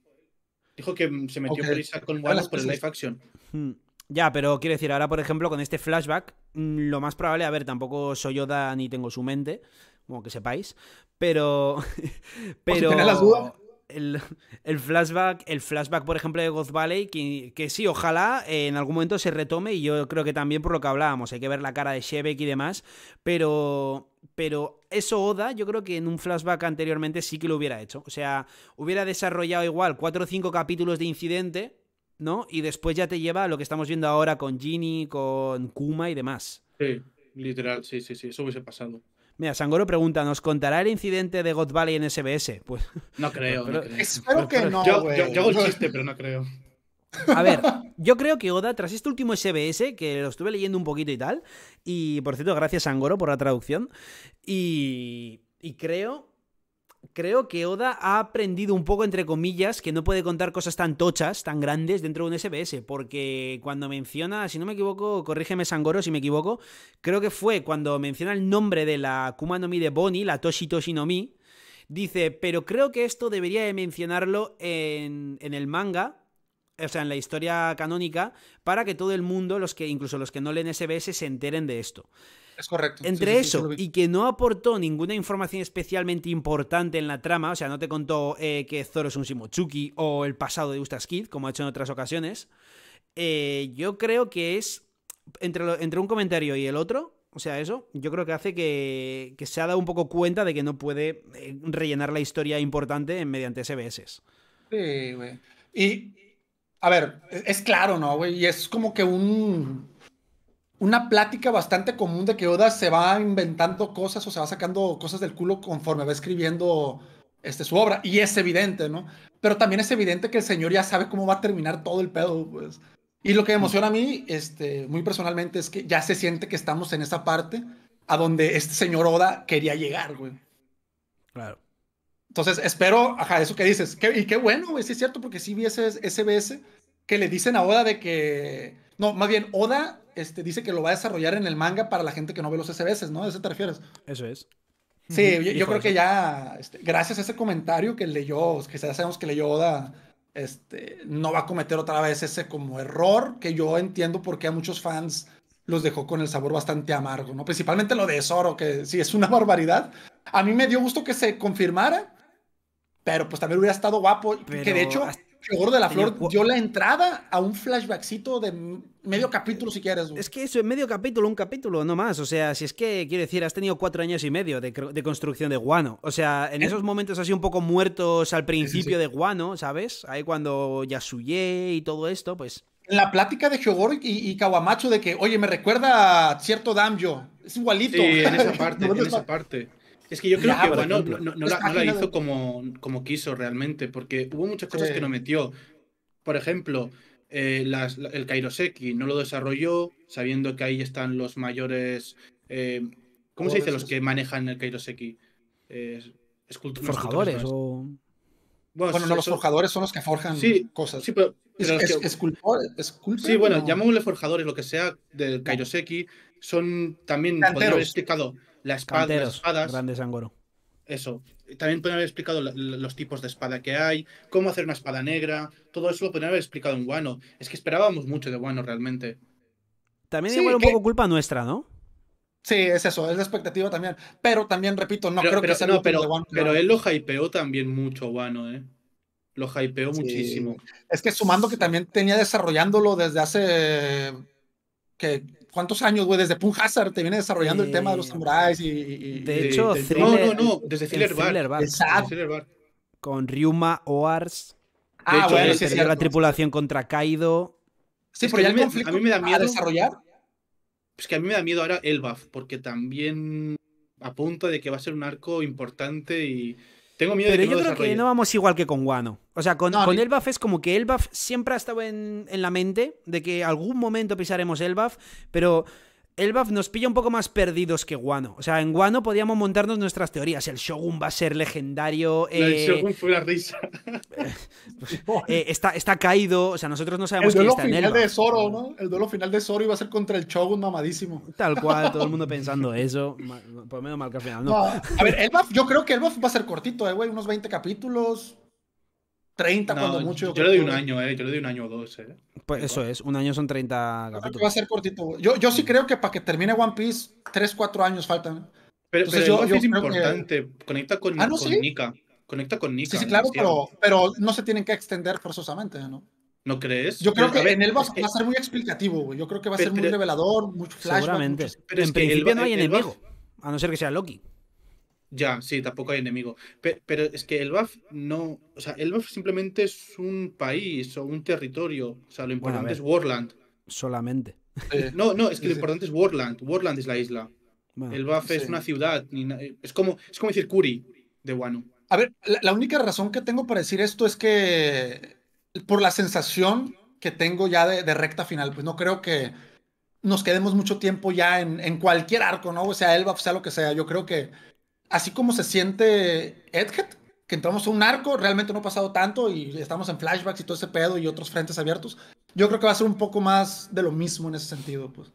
Dijo que se metió con Guano por el pues, Life action. Hmm. Ya, pero quiero decir, ahora por ejemplo con este flashback, mm, lo más probable, a ver, tampoco soy Yoda ni tengo su mente, como que sepáis, pero... pero el, flashback, el flashback, por ejemplo, de Goth Valley, que, sí, ojalá eh, en algún momento se retome, y yo creo que también por lo que hablábamos, hay que ver la cara de Shebek y demás, pero. Pero eso Oda, yo creo que en un flashback anteriormente sí que lo hubiera hecho. O sea, hubiera desarrollado igual cuatro o cinco capítulos de incidente, ¿no? Y después ya te lleva a lo que estamos viendo ahora con Ginny, con Kuma y demás. Sí, literal, sí, sí, sí, eso hubiese pasado. Mira, Sangoro pregunta, ¿nos contará el incidente de God Valley en SBS? Pues, no creo. no Espero que no. Yo, hago el chiste, pero no creo. A ver, yo creo que Oda, tras este último SBS, que lo estuve leyendo un poquito y tal, y por cierto, gracias Sangoro por la traducción, y, y creo creo que Oda ha aprendido un poco, entre comillas, que no puede contar cosas tan tochas, tan grandes dentro de un SBS, porque cuando menciona, si no me equivoco, corrígeme Sangoro si me equivoco, creo que fue cuando menciona el nombre de la Kuma no Mi de Bonnie, la Toshi Toshi no Mi, dice, pero creo que esto debería de mencionarlo en, en el manga, o sea, en la historia canónica, para que todo el mundo, los que, incluso los que no leen SBS, se enteren de esto. Es correcto. Entre eso y que no aportó ninguna información especialmente importante en la trama, o sea, no te contó eh, que Zoro es un Simochuki o el pasado de Eustace como ha hecho en otras ocasiones, eh, yo creo que es entre, entre un comentario y el otro, o sea, eso yo creo que hace que, se ha dado un poco cuenta de que no puede eh, rellenar la historia importante mediante SBS. Sí, güey. Y, a ver, es claro, ¿no, Y es como que un una plática bastante común de que Oda se va inventando cosas o se va sacando cosas del culo conforme va escribiendo este, su obra. Y es evidente, ¿no? Pero también es evidente que el señor ya sabe cómo va a terminar todo el pedo, pues. Y lo que emociona a mí, este, muy personalmente, es que ya se siente que estamos en esa parte a donde este señor Oda quería llegar, güey. Claro. Entonces, espero, ajá, eso que dices. y qué bueno, güey, sí es cierto, porque sí vi ese SBS que le dicen a Oda de que. No, más bien, Oda este, dice que lo va a desarrollar en el manga para la gente que no ve los SBS, ¿no? ¿A eso te refieres? Eso es. Sí, yo, creo que ya, este, gracias a ese comentario que leyó, que ya sabemos que leyó Oda, este, no va a cometer otra vez ese como error que yo entiendo porque a muchos fans los dejó con el sabor bastante amargo, ¿no? Principalmente lo de Zoro, que sí es una barbaridad. A mí me dio gusto que se confirmara, pero pues también hubiera estado guapo, que de hecho... Shogor de la flor dio la entrada a un flashbackcito de medio mm, capítulo, si quieres. Es que eso, medio capítulo, un capítulo, nomás. O sea, si es que, quiero decir, has tenido cuatro años y medio de, construcción de Guano. O sea, en ¿Eh? esos momentos así un poco muertos al principio de Guano, ¿sabes? Ahí cuando Yasuye y todo esto, pues. la plática de Shogor y, y, Kawamacho de que, oye, me recuerda a cierto Damjo. Es igualito. Sí, en esa parte, en esa parte. Es que yo creo que pues no, la, hizo como, quiso realmente, porque hubo muchas cosas que no metió. Por ejemplo, eh, el Kairoseki no lo desarrolló, sabiendo que ahí están los mayores. Eh, ¿Cómo se dice los que manejan el Kairoseki? Eh, ¿Forjadores Bueno, no, los forjadores son los que forjan cosas. Sí, pero. Sí, bueno, llamémosle forjadores, lo que sea, del Kairoseki, son también. Podría la espada, de las espadas. Grandes Angoro. Eso. También pueden haber explicado los tipos de espada que hay, cómo hacer una espada negra. Todo eso lo podrían haber explicado en Wano. Es que esperábamos mucho de Wano realmente. También es igual un poco culpa nuestra, ¿no? Sí, es eso, es la expectativa también. Pero también, repito, no creo que sea pero, de Wano. Pero él lo hypeó también mucho, Wano, ¿eh? Lo hypeó muchísimo. Es que sumando que también tenía desarrollándolo desde hace que ¿Cuántos años, güey? Desde Pun te viene desarrollando el tema de los samuráis y. de hecho, no, no, no, desde Thriller, Con Ryuma Oars. Ah, bueno, sí, la tripulación contra Kaido. Sí, pero ya el conflicto a mí me da miedo a desarrollar. Es que a mí me da miedo ahora Elbaf, porque también apunta de que va a ser un arco importante y tengo miedo Pero de que yo no creo que no vamos igual que con Wano. O sea, con, con Elbaf es como que Elbaf siempre ha estado en, en, la mente de que algún momento pisaremos Elbaf, pero el Elbaf nos pilla un poco más perdidos que Guano. O sea, en Guano podíamos montarnos nuestras teorías. El Shogun va a ser legendario. el eh, Shogun fue una risa. Pues, eh, está, está, caído. O sea, nosotros no sabemos quién está en El duelo final de Zoro, ¿no? El duelo final de Zoro iba a ser contra el Shogun mamadísimo. Tal cual, todo el mundo pensando eso. Por pues, lo menos mal que al final, ¿no? a ver, buff. yo creo que El Elbaf va a ser cortito, ¿eh, güey? Unos 20 capítulos. 30 cuando mucho. Yo, le doy un año, eh. Yo le doy un año o dos, eh. Pues eso es, un año son 30 Va a ser cortito. Yo, yo sí mm. creo que para que termine One Piece, 3, 4 años faltan. Pero, Entonces, yo, es importante. Conecta con, ah, no, ¿sí? Nika. Conecta con Nika. Sí, sí, claro, pero, pero no se tienen que extender forzosamente, ¿no? ¿No crees? Yo creo que en él va, a ser muy explicativo, Yo creo que va a ser muy revelador, mucho flash. Seguramente. Pero en principio no hay el, enemigo, a no ser que sea Loki. Ya, sí, tampoco hay enemigo. pero es que el BAF no. O sea, el BAF simplemente es un país o un territorio. O sea, lo importante es Warland. Solamente. no, no, es que lo importante es Warland. Warland es la isla. el BAF es una ciudad. Es como, es como decir Curi de Wano. A ver, la, única razón que tengo para decir esto es que. Por la sensación que tengo ya de, recta final, pues no creo que nos quedemos mucho tiempo ya en, en cualquier arco, ¿no? O sea, el BAF, sea lo que sea. Yo creo que así como se siente Edhead, que entramos a un arco, realmente no ha pasado tanto y estamos en flashbacks y todo ese pedo y otros frentes abiertos. Yo creo que va a ser un poco más de lo mismo en ese sentido, pues.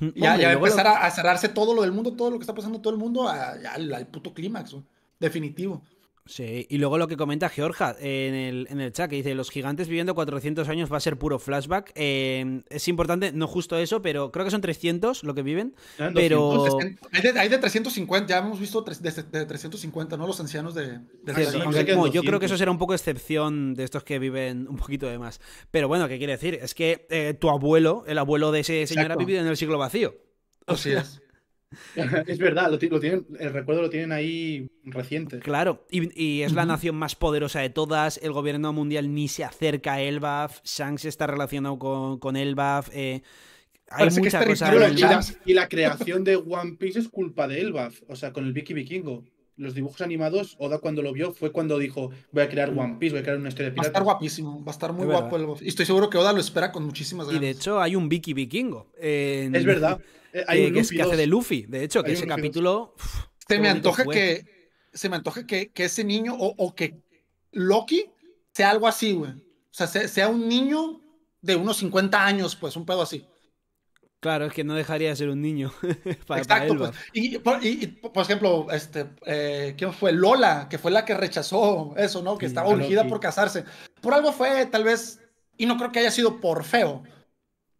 Y ya, empezar a, cerrarse todo lo del mundo, todo lo que está pasando todo el mundo, al puto clímax, definitivo. Sí, y luego lo que comenta Georgia en el, en el chat, que dice, los gigantes viviendo 400 años va a ser puro flashback. Em, es importante, no justo eso, pero creo que son 300 lo que viven. pero... hay, de, 350, ya hemos visto de, 350, ¿no? Los ancianos de... yo creo que eso será un poco excepción de estos que viven un poquito de más. Pero bueno, ¿qué quiere decir? Es que eh, tu abuelo, el abuelo de ese señor, ha vivido en el siglo vacío. O sea, es. es verdad, lo, tienen, el recuerdo lo tienen ahí reciente. Claro, y, es la nación más poderosa de todas, el gobierno mundial ni se acerca a Elbaf, Shanks está relacionado con, con Elbaf. Eh, hay mucha y, la, creación de One Piece es culpa de Elbaf, o sea, con el Vicky Vikingo. Los dibujos animados, Oda cuando lo vio fue cuando dijo, voy a crear One Piece, voy a crear una historia de Va a estar guapísimo, va a estar muy guapo. El... Y estoy seguro que Oda lo espera con muchísimas ganas. Y de hecho hay un Vicky Vikingo. Es verdad. Eh, hay que, es, que, hace de Luffy, de hecho, que ese capítulo... se, me antoja que, se me antoja que ese niño o, o, que Loki sea algo así, güey. O sea, sea, un niño de unos 50 años, pues un pedo así. Claro, es que no dejaría de ser un niño. para, Exacto. Pues. y, por, ejemplo, este, eh, ¿quién fue? Lola, que fue la que rechazó eso, ¿no? Que estaba obligada por casarse. Por algo fue, tal vez, y no creo que haya sido por feo.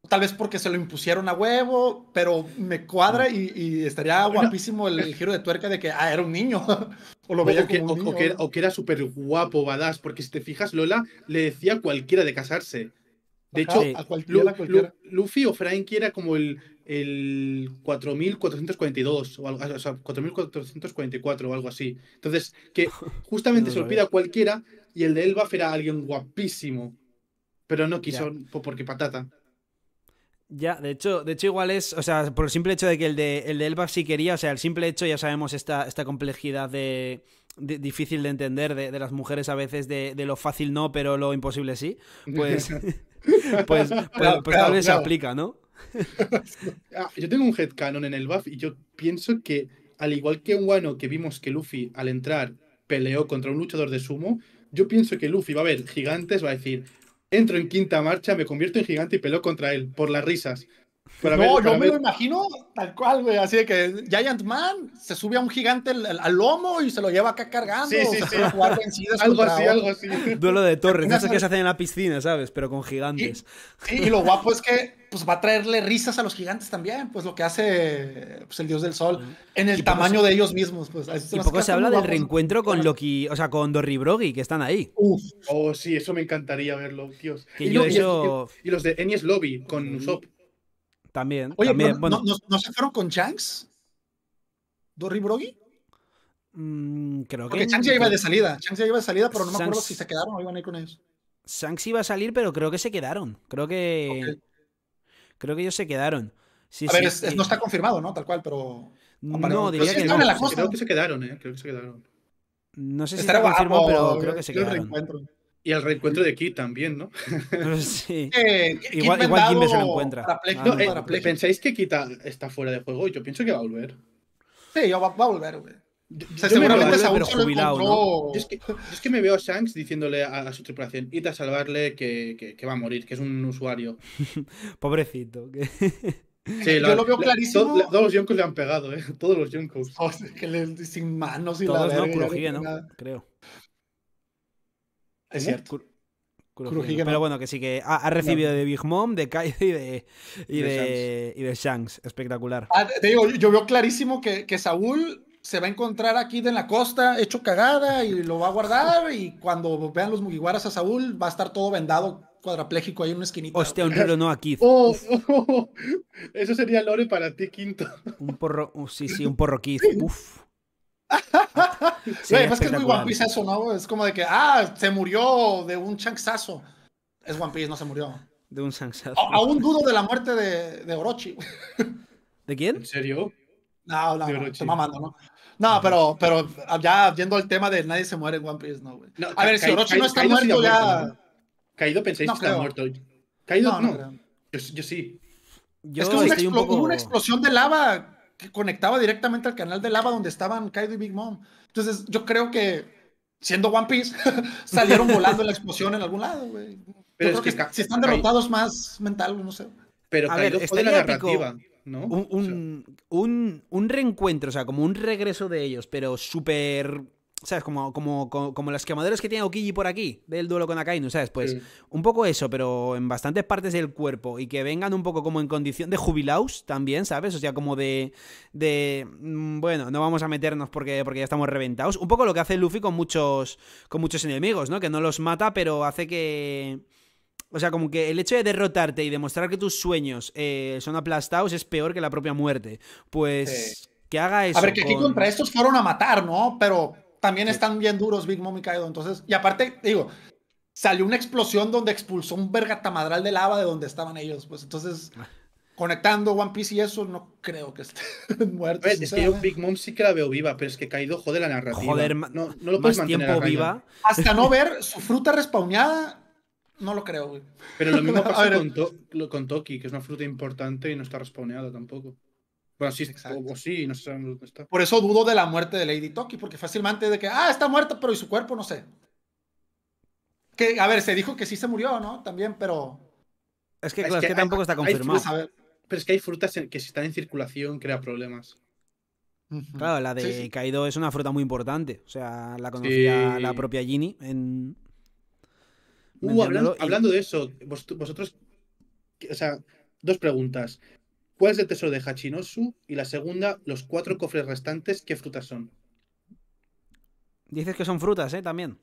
Tal vez porque se lo impusieron a huevo, pero me cuadra y, estaría guapísimo el, giro de tuerca de que ah, era un niño. o lo veía que, o, que, era súper guapo, badass, porque si te fijas, Lola le decía a cualquiera de casarse. De hecho, Luffy o Frankie era como el, el 4442 o algo, o sea, 4444 o algo así. Entonces, que justamente se se olvida a cualquiera y el de Elbaf era alguien guapísimo, pero no quiso porque patata. Ya, de hecho, de hecho igual es, o sea, por el simple hecho de que el de, el Elba sí quería, o sea, el simple hecho ya sabemos esta, esta complejidad de, difícil de entender de, las mujeres a veces, de, lo fácil no, pero lo imposible sí, pues, pues, pues, pues, pues, tal vez se aplica, ¿no? Ah, yo tengo un headcanon en el buff y yo pienso que, al igual que un Wano que vimos que Luffy al entrar peleó contra un luchador de sumo, yo pienso que Luffy va a ver gigantes, va a decir, Entro en quinta marcha, me convierto en gigante y peleo contra él, por las risas no, yo me lo imagino tal cual, güey. Así de que Giant Man se sube a un gigante al, lomo y se lo lleva acá cargando. Sí, sí, sí. algo así, algo así. Duelo de torres. sé qué se hacen en la piscina, ¿sabes? Pero con gigantes. Y, y lo guapo es que pues va a traerle risas a los gigantes también, pues lo que hace pues, el dios del sol mm. en el tamaño de ellos mismos. Pues, y poco se habla del reencuentro con Loki, o sea, con Dorribrogi, que están ahí. Oh, sí, eso me encantaría verlo, Dios. Y, los de Enies Lobby con Usopp. También. Oye, también, no, se fueron con Shanks? ¿Dorry Brogy? Mm, creo que. Porque ya iba de salida. Changs ya iba de salida, pero no me acuerdo si se quedaron o iban a ir con ellos. Shanks iba a salir, pero creo que se quedaron. Creo que. Creo que ellos se quedaron. Sí, a ver, no está confirmado, ¿no? Tal cual, pero. No, diría que, no. creo que se quedaron, ¿eh? Creo que se quedaron. No sé si está confirmado, pero eh, creo que se quedaron. Y al reencuentro de Kit también, ¿no? Sí. Eh, igual igual se lo encuentra. Ah, eh, ¿Pensáis que Kit está fuera de juego? Yo pienso que va a volver. Sí, va, a volver, güey. O seguramente se jubilado, es, que, es, que, me veo a Shanks diciéndole a, su tripulación, id a salvarle que, va a morir, que es un usuario. Pobrecito. Yo lo veo clarísimo. todos los Junkos le han pegado, ¿eh? Todos los Junkos. que le, sin manos y la verga, no, ¿no? Creo. Es cierto. Pero bueno, que sí que ha, recibido de Big Mom, de Kaido y de, de, Shanks. Espectacular. Ah, te digo, yo veo clarísimo que, Saúl se va a encontrar aquí en la costa hecho cagada y lo va a guardar y cuando vean los Mugiwaras a Saúl va a estar todo vendado cuadrapléjico ahí en una esquinita. Hostia, un libro no aquí. Oh, Eso sería Lore para ti, Quinto. Un porro, oh, sí, sí, un porro Uf es que es muy One Piece eso, ¿no? Es como de que, ah, se murió de un chanxazo. Es One Piece, no se murió. De un chanxazo. aún dudo de la muerte de, de Orochi. ¿De quién? ¿En serio? No, no, Te mamando, ¿no? No, pero, pero ya yendo al tema de nadie se muere en One Piece, no, güey. No, a ver, si Orochi no está muerto, ya... Caído penséis que está muerto. Caído no. no. Yo, sí. es que hubo una explosión de lava que conectaba directamente al canal de lava donde estaban Kaido y Big Mom. Entonces, yo creo que siendo One Piece, salieron volando en la explosión en algún lado, güey. Pero que, si están derrotados más mental, no sé. Pero Kaido fue la narrativa. ¿No? Un, un, reencuentro, o sea, como un regreso de ellos, pero súper ¿Sabes? Como, como, como, las quemaderas que tiene Okiji por aquí, del duelo con Akainu, ¿sabes? Pues un poco eso, pero en bastantes partes del cuerpo y que vengan un poco como en condición de jubilados también, ¿sabes? O sea, como de. de mm, bueno, no vamos a meternos porque, porque ya estamos reventados. Un poco lo que hace Luffy con muchos, con muchos enemigos, ¿no? Que no los mata, pero hace que. O sea, como que el hecho de derrotarte y demostrar que tus sueños eh, son aplastados es peor que la propia muerte. Pues. Que haga eso. A ver, que aquí contra estos fueron a matar, ¿no? Pero también están bien duros Big Mom y Kaido. Entonces, y aparte, digo, salió una explosión donde expulsó un vergatamadral de lava de donde estaban ellos. Pues entonces, ah. conectando One Piece y eso, no creo que esté muerto pues, Es que yo Big Mom sí que la veo viva, pero es que Kaido jode la narrativa. no, lo viva. Hasta no ver su fruta respawneada. No lo creo, Pero lo mismo pasa con, con Toki, que es una fruta importante y no está respawneada tampoco. Bueno, sí, o, sí, no sé dónde está. Por eso dudo de la muerte de Lady Toki, porque fácilmente de que, ah, está muerta, pero y su cuerpo, no sé. Que, a ver, se dijo que sí se murió, ¿no? También, pero. Es que, tampoco está confirmado. pero es que hay frutas que si están en circulación crea problemas. Claro, la de Kaido es una fruta muy importante. O sea, la conocía la propia Ginny en. Uh, hablando, de eso, vosotros. O sea, dos preguntas. ¿Cuál es el tesoro de Hachinosu? Y la segunda, los cuatro cofres restantes, ¿qué frutas son? Dices que son frutas, ¿eh? También.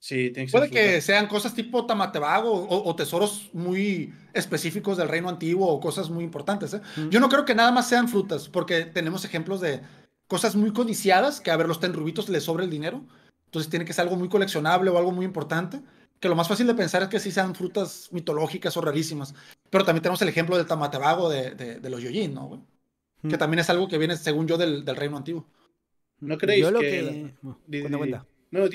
Sí, tiene que Puede que sean cosas tipo tamatebago o, tesoros muy específicos del reino antiguo o cosas muy importantes. ¿eh? Yo no creo que nada más sean frutas, porque tenemos ejemplos de cosas muy codiciadas, que a ver, los tenrubitos les sobra el dinero. Entonces tiene que ser algo muy coleccionable o algo muy importante. Que lo más fácil de pensar es que sí sean frutas mitológicas o rarísimas. Pero también tenemos el ejemplo del Tamatabago de, de, los Yojin, ¿no? Que hmm. también es algo que viene, según yo, del, reino antiguo. ¿No hmm. creéis yo lo que... cuenta, No,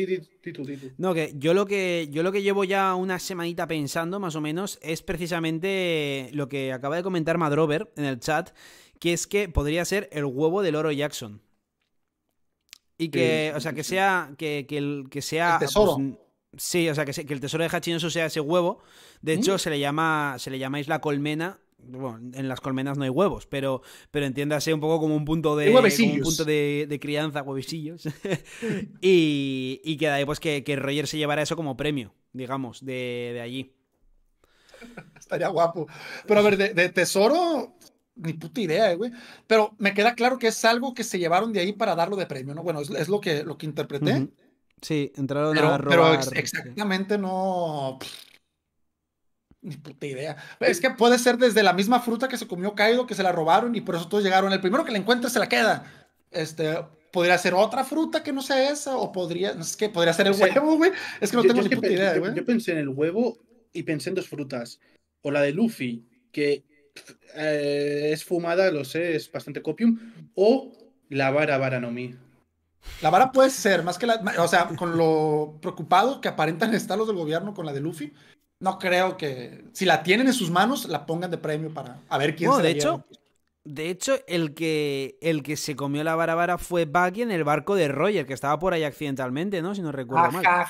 no, que yo lo que yo lo que llevo ya una semanita pensando, más o menos, es precisamente lo que acaba de comentar Madrover en el chat, que es que podría ser el huevo del oro Jackson. Y que, o sea, que sea, que, el, que sea... tesoro. Pues, Sí, o sea, que, el tesoro de Hachinosu sea ese huevo. De hecho, mm. se le llama se le llamáis la colmena. Bueno, en las colmenas no hay huevos, pero, pero entiéndase un poco como un punto de, punto de, crianza, huevisillos. y, queda pues, que, que, Roger se llevara eso como premio, digamos, de, allí. Estaría guapo. Pero a ver, de, tesoro, ni puta idea, eh, güey. Pero me queda claro que es algo que se llevaron de ahí para darlo de premio, ¿no? Bueno, es, lo, que, lo que interpreté. Sí, entraron a robar. Pero exactamente no. Ni puta idea. Es que puede ser desde la misma fruta que se comió Kaido, que se la robaron y por eso todos llegaron. El primero que la encuentra se la queda. Este, podría ser otra fruta que no sea esa, o podría, podría ser el huevo, güey. Es que no tengo ni puta idea, güey. Yo, pensé en el huevo y pensé en dos frutas. O la de Luffy, que eh, es fumada, lo sé, es bastante copium. O la vara varanomi. La vara puede ser, más que la. O sea, con lo preocupado que aparentan estar los del gobierno con la de Luffy, no creo que. Si la tienen en sus manos, la pongan de premio para a ver quién no, se de la hecho, De hecho, el que, el que se comió la vara vara fue Buggy en el barco de Roger, que estaba por ahí accidentalmente, ¿no? Si no recuerdo mal.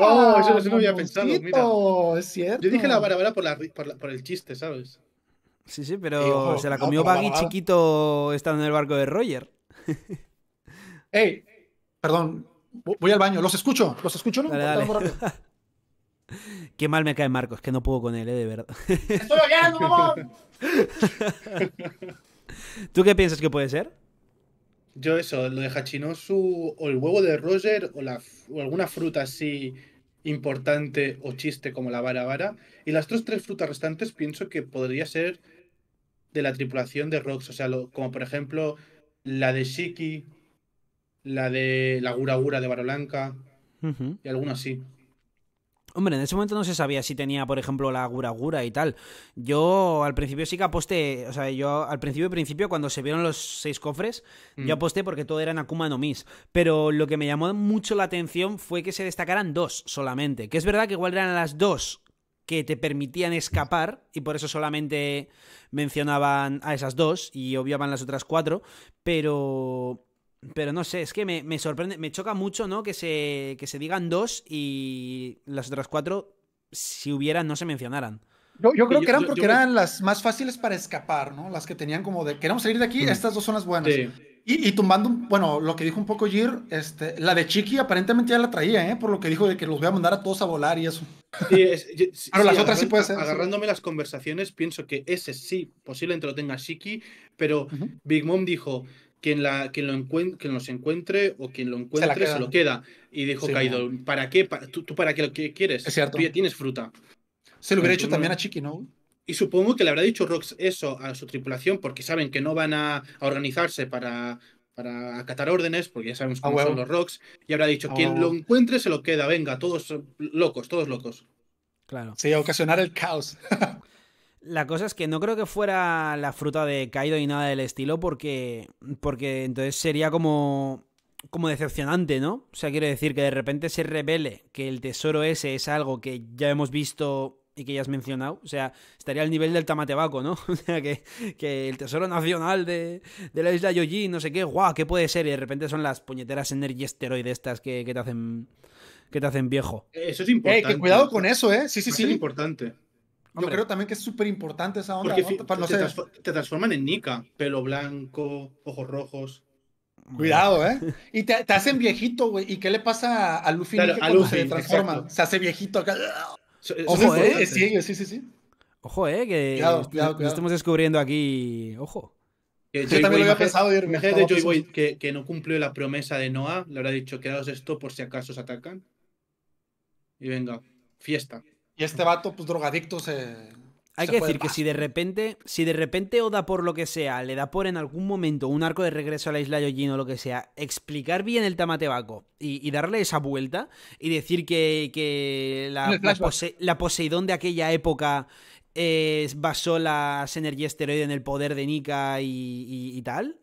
Oh, eso, se lo había pensado, mira. Es cierto. Yo dije la vara vara por, el chiste, ¿sabes? Sí, sí, pero se la comió Baggy Buggy chiquito estando en el barco de Roger. Ey, perdón, voy al baño, los escucho, los escucho, ¿no? Qué mal me cae Marcos, que no puedo con él, ¿eh? de verdad. ¡Estoy mamón! ¿Tú qué piensas que puede ser? Yo eso, lo de Hachinosu o el huevo de Roger o, la, alguna fruta así importante o chiste como la vara vara. Y las otras tres frutas restantes pienso que podría ser de la tripulación de Rox. O sea, como por ejemplo la de Shiki la de la Gura Gura de Barolanca y algunas sí. Hombre, en ese momento no se sabía si tenía, por ejemplo, la Gura Gura y tal. Yo al principio sí que aposté, o sea, yo al principio, principio, cuando se vieron los seis cofres, yo mm. aposté porque todo eran Akuma no Mis. Pero lo que me llamó mucho la atención fue que se destacaran dos solamente. Que es verdad que igual eran las dos que te permitían escapar y por eso solamente mencionaban a esas dos y obviaban las otras cuatro. Pero pero no sé, es que me, me, sorprende, me choca mucho, ¿no? Que se, que se digan dos y las otras cuatro, si hubieran, no se mencionaran. Yo, yo creo que eran porque eran las más fáciles para escapar, ¿no? Las que tenían como de, queremos salir de aquí, mm. estas dos son las buenas. Y, y, tumbando, bueno, lo que dijo un poco Gir, este, la de Chiqui aparentemente ya la traía, ¿eh? Por lo que dijo de que los voy a mandar a todos a volar y eso. Sí, las otras sí puede ser. Agarrándome las conversaciones, pienso que ese sí, posiblemente lo tenga Chiqui, pero Big Mom dijo, quien, lo los encuentre o quien lo encuentre se, lo queda. Y dijo Kaido, ¿para qué? ¿Tú, para qué lo que quieres? Es tienes fruta. Se lo hubiera hecho también a chiquino ¿no? Y supongo que le habrá dicho Rox eso a su tripulación porque saben que no van a, organizarse para, para acatar órdenes, porque ya sabemos cómo son los Rox. y habrá dicho, quien oh. lo encuentre se lo queda, venga, todos locos, todos locos. Claro. Sí, ocasionar el caos. La cosa es que no creo que fuera la fruta de Kaido y nada del estilo, porque, porque entonces sería como, como decepcionante, ¿no? O sea, quiere decir que de repente se revele que el tesoro ese es algo que ya hemos visto y que ya has mencionado. O sea, estaría al nivel del tamatebaco, ¿no? O sea, que, el tesoro nacional de, de la isla Yoji, no sé qué, guau, ¿qué puede ser? Y de repente son las puñeteras energiesteroides estas que, te hacen que te hacen viejo. Eso es importante. cuidado con eso, ¿eh? Sí, sí, sí. Es importante. Yo creo también que es súper importante esa onda. te, te, transforman en Nika. Pelo blanco, ojos rojos. Cuidado, ¿eh? Y te, hacen viejito, güey. ¿Y qué le pasa a Luffy, claro, a se transforma? Se hace viejito acá. Ojo, ¿eh? Sí, sí, sí, sí. Ojo, ¿eh? Que cuidado, cuidado, estamos descubriendo aquí. Ojo. yo también lo había pensado. Imagínate Joy Boy que, no cumplió la promesa de Noah. Le habrá dicho, quedaos esto por si acaso os atacan. Y venga, fiesta. Y este vato, pues drogadicto, se. Hay que decir que si de repente, si de repente Oda por lo que sea, le da por en algún momento un arco de regreso a la isla Yojin o lo que sea, explicar bien el tamatebaco y, y darle esa vuelta y decir que, la, Poseidón de aquella época eh, basó las energías esteroide en el poder de Nika y, tal.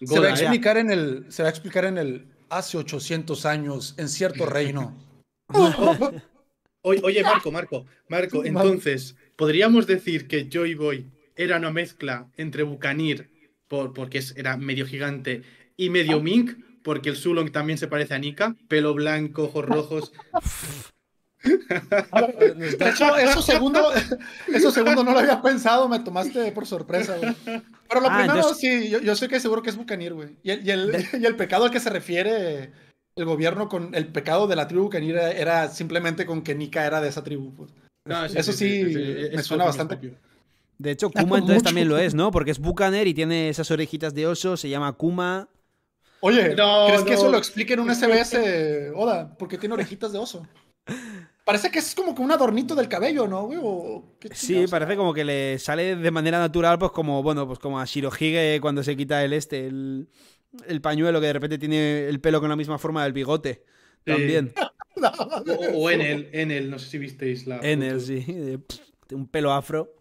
se, va a explicar en el, se va a explicar en el hace 800 años en cierto reino. Oye, Marco, Marco, Marco, entonces, ¿podríamos decir que Joy Boy era una mezcla entre Bucanir, por, porque era medio gigante, y medio ah. Mink, porque el Sulong también se parece a Nika, pelo blanco, ojos rojos. Eh, de hecho, eso segundo, eso segundo no lo había pensado, me tomaste por sorpresa, güey. Pero lo ah, primero, sí, yo, sé que seguro que es Bucanir, güey. Y, el, y el pecado al que se refiere el gobierno con el pecado de la tribu ni era simplemente con que Nika era de esa tribu. Pues. Eso sí, me suena bastante. De hecho, Kuma entonces también lo es, ¿no? Porque es Bucaner y tiene esas orejitas de oso, se llama Kuma. Oye, ¿crees que eso lo explique en un SBS? Este- Hola, porque tiene orejitas de oso. Parece que es como que un adornito del cabello, ¿no, güey? sí, parece como que le sale de manera natural, pues como, bueno, pues como a Shirohige cuando se quita el este, el, el pañuelo que de repente tiene el pelo con la misma forma del bigote. También. o o, el en no sé si visteis la. En sí. un pelo afro.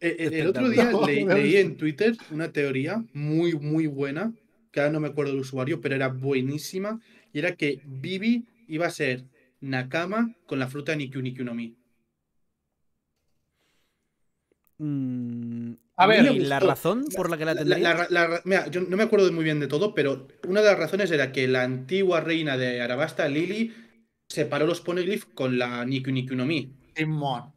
Eh, eh, el, otro día leí en Twitter una teoría muy, muy buena, que ahora no me acuerdo del usuario, pero era buenísima, y era que Bibi iba a ser Nakama con la fruta Nikyu Nikyu no Mi. Mm, a ver, la razón por la que la tendría? yo no me acuerdo muy bien de todo, pero una de las razones era que la antigua reina de Arabasta, Lili, separó los poneglyphs con la Niku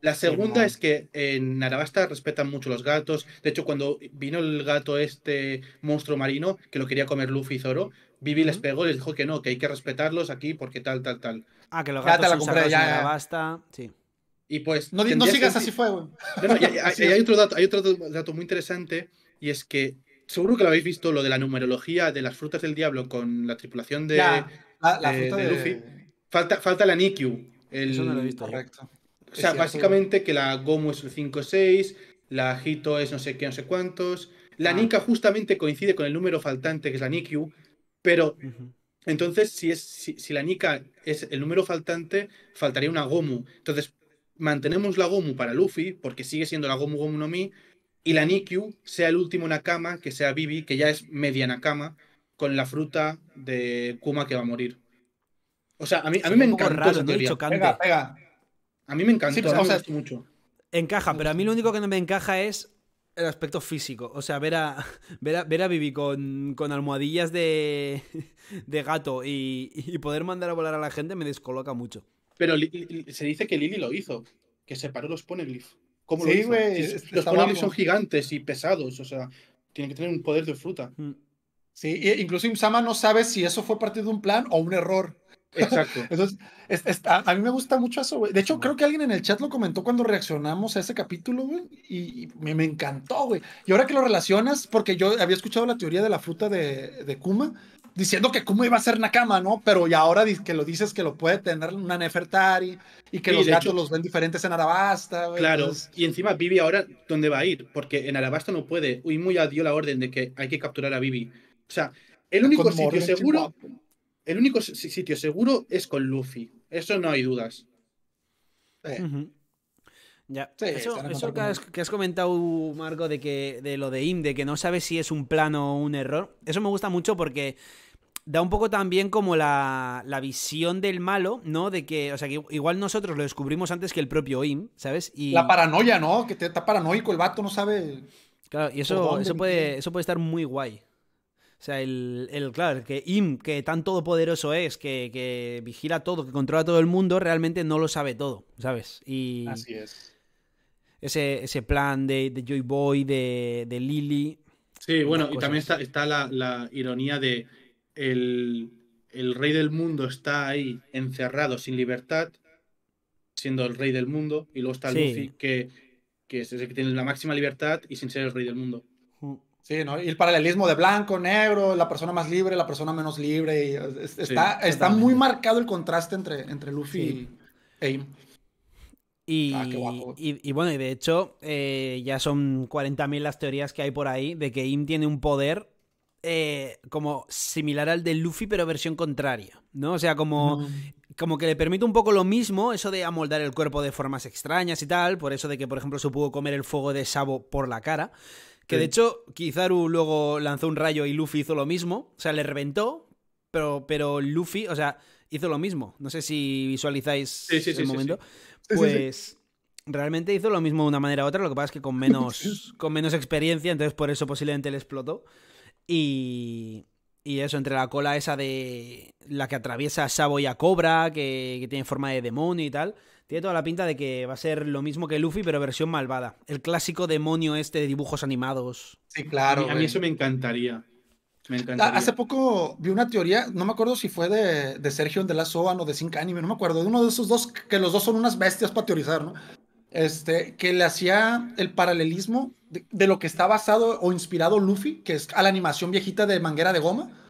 La segunda es que en Arabasta respetan mucho los gatos. De hecho, cuando vino el gato este monstruo marino, que lo quería comer Luffy y Zoro, Vivi les pegó y les dijo que no, que hay que respetarlos aquí porque tal, tal, tal. Ah, que los gatos son ya, en Arabasta. Sí. Y pues. No, sigas así, fue, güey. hay, otro dato, hay otro dato muy interesante y es que seguro que lo habéis visto, lo de la numerología de las frutas del diablo con la tripulación de, la, eh, fruta de Luffy. Falta, falta la Nikyu. El... Eso no lo he visto. Correcto. O sea, básicamente que la Gomu es el 5-6, la Hito es no sé qué, no sé cuántos. La ah. Nika justamente coincide con el número faltante, que es la Nikyu, pero entonces si, es, si, si la Nika es el número faltante, faltaría una Gomu. Entonces, mantenemos la Gomu para Luffy, porque sigue siendo la Gomu Gomu no Mi, y la Nikyu sea el último Nakama, que sea Bibi, que ya es media Nakama, con la fruta de Kuma que va a morir. O sea, a mí, me encanta A mí me pues, mucho. Encaja, pero a mí lo único que no me encaja es el aspecto físico. O sea, ver a, ver a, ver a Vivi con, almohadillas de, gato y poder mandar a volar a la gente me descoloca mucho. Pero se dice que Lili lo hizo, que separó los poneglyphs. ¿Cómo sí, güey. los poneglyphs son gigantes y pesados, o sea, tienen que tener un poder de fruta. Mm. Sí, e incluso Imsama no sabe si eso fue parte de un plan o un error. Exacto. Entonces, a, mí me gusta mucho eso, güey. De hecho, creo que alguien en el chat lo comentó cuando reaccionamos a ese capítulo, güey, y, me, encantó, güey. Y ahora que lo relacionas, porque yo había escuchado la teoría de la fruta de, de Kuma, diciendo que cómo iba a ser Nakama, ¿no? Pero y ahora que lo dices que lo puede tener una Nefertari y que los gatos los ven diferentes en Arabasta. claro, y encima Vivi ahora, ¿dónde va a ir? Porque en Arabasta no puede. Uy, muy dio la orden de que hay que capturar a Vivi. O sea, el único sitio seguro. El único sitio seguro es con Luffy. Eso no hay dudas. Ya. eso, que, has, comentado, Marco, de que de lo de Inde, que no sabe si es un plano o un error, eso me gusta mucho porque da un poco también como la, visión del malo, ¿no? De que, o sea, que igual nosotros lo descubrimos antes que el propio Im, ¿sabes? Y... La paranoia, ¿no? Que está paranoico, el vato no sabe. Claro, y eso, eso, puede, eso puede estar muy guay. O sea, el, el claro, que Im, que tan todopoderoso es, que, vigila todo, que controla todo el mundo, realmente no lo sabe todo, ¿sabes? Y... Así es. Ese, plan de, Joy Boy, de, Lily. Sí, bueno, y también está, la ironía de el, rey del mundo está ahí encerrado sin libertad, siendo el rey del mundo, y luego está Luffy, que, que es el que tiene la máxima libertad y sin ser el rey del mundo. Sí, ¿no? Y el paralelismo de blanco, negro, la persona más libre, la persona menos libre. Y está, muy marcado el contraste entre, entre Luffy y Aim. Ah, y, y, bueno, y de hecho, eh, ya son 40.000 las teorías que hay por ahí de que Im tiene un poder eh, como similar al de Luffy, pero versión contraria, ¿no? O sea, como, como que le permite un poco lo mismo, eso de amoldar el cuerpo de formas extrañas y tal, por eso de que, por ejemplo, se pudo comer el fuego de Sabo por la cara. Que de hecho, Kizaru luego lanzó un rayo y Luffy hizo lo mismo. O sea, le reventó, pero, pero Luffy, o sea, hizo lo mismo. No sé si visualizáis el momento. Pues realmente hizo lo mismo de una manera u otra, lo que pasa es que con menos, con menos experiencia, entonces por eso posiblemente le explotó. Y, y eso, entre la cola esa de la que atraviesa a Sabo y a Cobra, que, tiene forma de demonio y tal, tiene toda la pinta de que va a ser lo mismo que Luffy, pero versión malvada. El clásico demonio este de dibujos animados. Sí, claro. A mí, eso me encantaría. Me ah, Hace poco vi una teoría, no me acuerdo si fue de, Sergio de la Soan o de Cinca Anime, no me acuerdo, de uno de esos dos, que los dos son unas bestias para teorizar, ¿no? Este, que le hacía el paralelismo de, lo que está basado o inspirado Luffy, que es a la animación viejita de manguera de goma.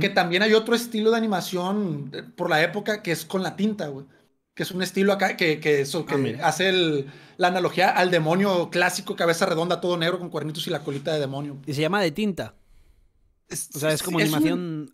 Que también hay otro estilo de animación por la época que es con la tinta, güey. Que es un estilo acá que, ah, hace la analogía al demonio clásico, cabeza redonda, todo negro con cuernitos y la colita de demonio. Y se llama de tinta. o sea, es como animación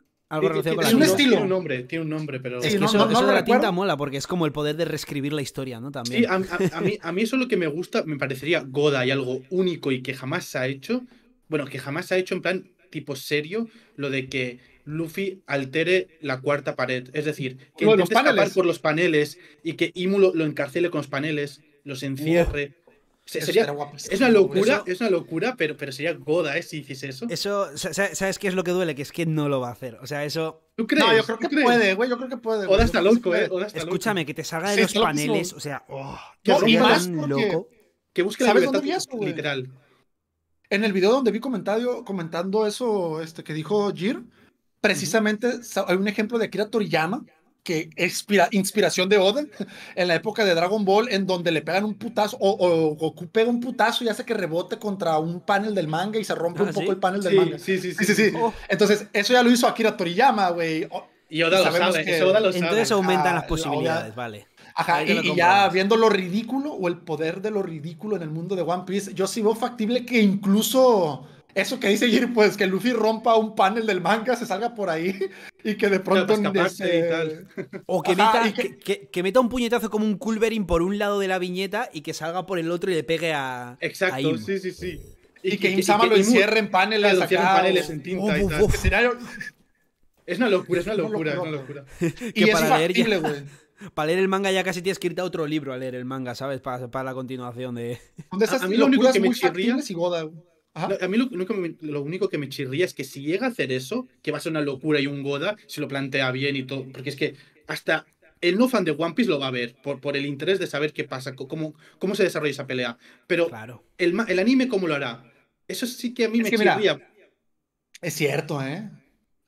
es un estilo. Tiene un nombre, un nombre, pero. Es que eso, de la tinta mola, porque es como el poder de reescribir la historia, ¿no? También. a, mí, eso es eso lo que me gusta, me parecería Goda y algo único y que jamás se ha hecho. Bueno, que jamás se ha hecho en plan tipo serio, lo de que Luffy altere la cuarta pared. Es decir, que bueno, escapar por los paneles y que Imu lo, encarcele con los paneles, los encierre. Sería, es una locura, es una locura, pero, pero sería goda, ¿eh? Si hiciese eso. Eso, ¿sabes qué es lo que duele? Que es que no lo va a hacer. O sea, eso. No, yo creo que puede, güey. Yo creo que puede. Oda ¿eh? está loco, ¿eh? Oda está Escúchame, que te salga de los paneles. o sea, oh, que y más loco. Que busque ¿Sabes la dónde literal. En el video donde vi comentario, comentando eso este, que dijo Jir, precisamente hay un ejemplo de Akira Toriyama que inspiración de Oden en la época de Dragon Ball, en donde le pegan un putazo, o, o Goku pega un putazo y hace que rebote contra un panel del manga y se rompe ah, un poco el panel del manga. Sí, sí, sí. sí, oh. Entonces, eso ya lo hizo Akira Toriyama, güey. Y Oda lo sabe, Entonces aumentan las posibilidades, vale. Ajá, y, ya viendo lo ridículo o el poder de lo ridículo en el mundo de One Piece, yo sí veo factible que incluso eso que dice Jir, pues que Luffy rompa un panel del manga, se salga por ahí y que de pronto. Ese... Y tal. O que, meta, que... meta, un puñetazo como un Culverin por un lado de la viñeta y que salga por el otro y le pegue a. Exacto, sí, sí, sí. Y, que Insama lo encierre en paneles, lo en paneles en tinta oh, y tal. Es una locura, es una locura, y es güey. Para leer el manga ya casi tienes que irte a otro libro a leer el manga, ¿sabes? Para, para la continuación de... A, a, mí lo único que me chirría... Es Igoda, a mí lo, único que me chirría es que si llega a hacer eso, que va a ser una locura y un Goda, si lo plantea bien y todo, porque es que hasta el no fan de One Piece lo va a ver por, por el interés de saber qué pasa, cómo, cómo se desarrolla esa pelea. Pero el, el anime, ¿cómo lo hará? Eso sí que a mí me chirría. es cierto, ¿eh?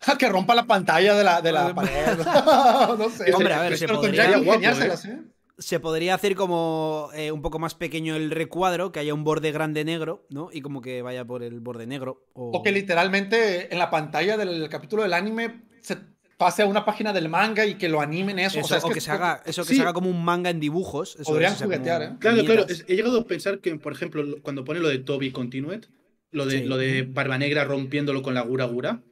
que rompa la pantalla de la, de la pared. no sé. Hombre, a ver, se podría... guapo, ¿eh? ¿eh? se podría hacer como eh, un poco más pequeño el recuadro, que haya un borde grande negro, ¿no? Y como que vaya por el borde negro. O, que literalmente en la pantalla del capítulo del anime se pase a una página del manga y que lo animen eso. o, que, se haga, eso que se haga como un manga en dibujos. Podrían juguetear, ¿eh? Claro, claro. He llegado a pensar que, por ejemplo, cuando pone lo de Toby continued, lo de, lo de Barba Negra rompiéndolo con la Gura Gura,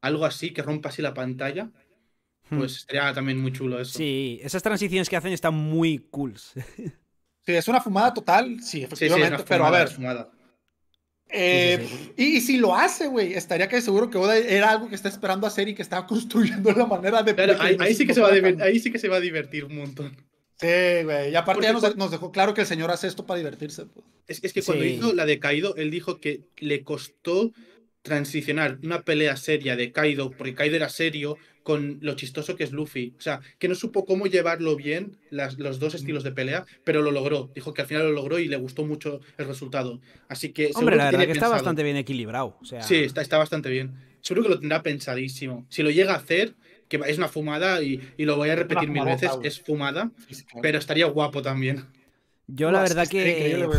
algo así que rompa así la pantalla Hmm. Pues estaría también muy chulo eso. Sí, esas transiciones que hacen están muy cool. sí, es una fumada total, sí, efectivamente, pero a ver. Fumada. Eh, y, si lo hace, güey, estaría que seguro que era algo que está esperando hacer y que estaba construyendo la manera de. ahí, sí que se va a divertir un montón. Sí, güey. Y aparte ya nos, dejó claro que el señor hace esto para divertirse. Pues. Es, es, que cuando hizo la de Kaido, él dijo que le costó transicionar una pelea seria de Kaido, porque Kaido era serio, con lo chistoso que es Luffy. O sea, que no supo cómo llevarlo bien los dos estilos de pelea, pero lo logró. Dijo que al final lo logró y le gustó mucho el resultado. Así que. Hombre, la verdad que, está bastante bien equilibrado. Sí, está, bastante bien. Seguro que lo tendrá pensadísimo. Si lo llega a hacer, que es una fumada y, lo voy a repetir mil veces, es fumada, pero estaría guapo también. Yo la verdad que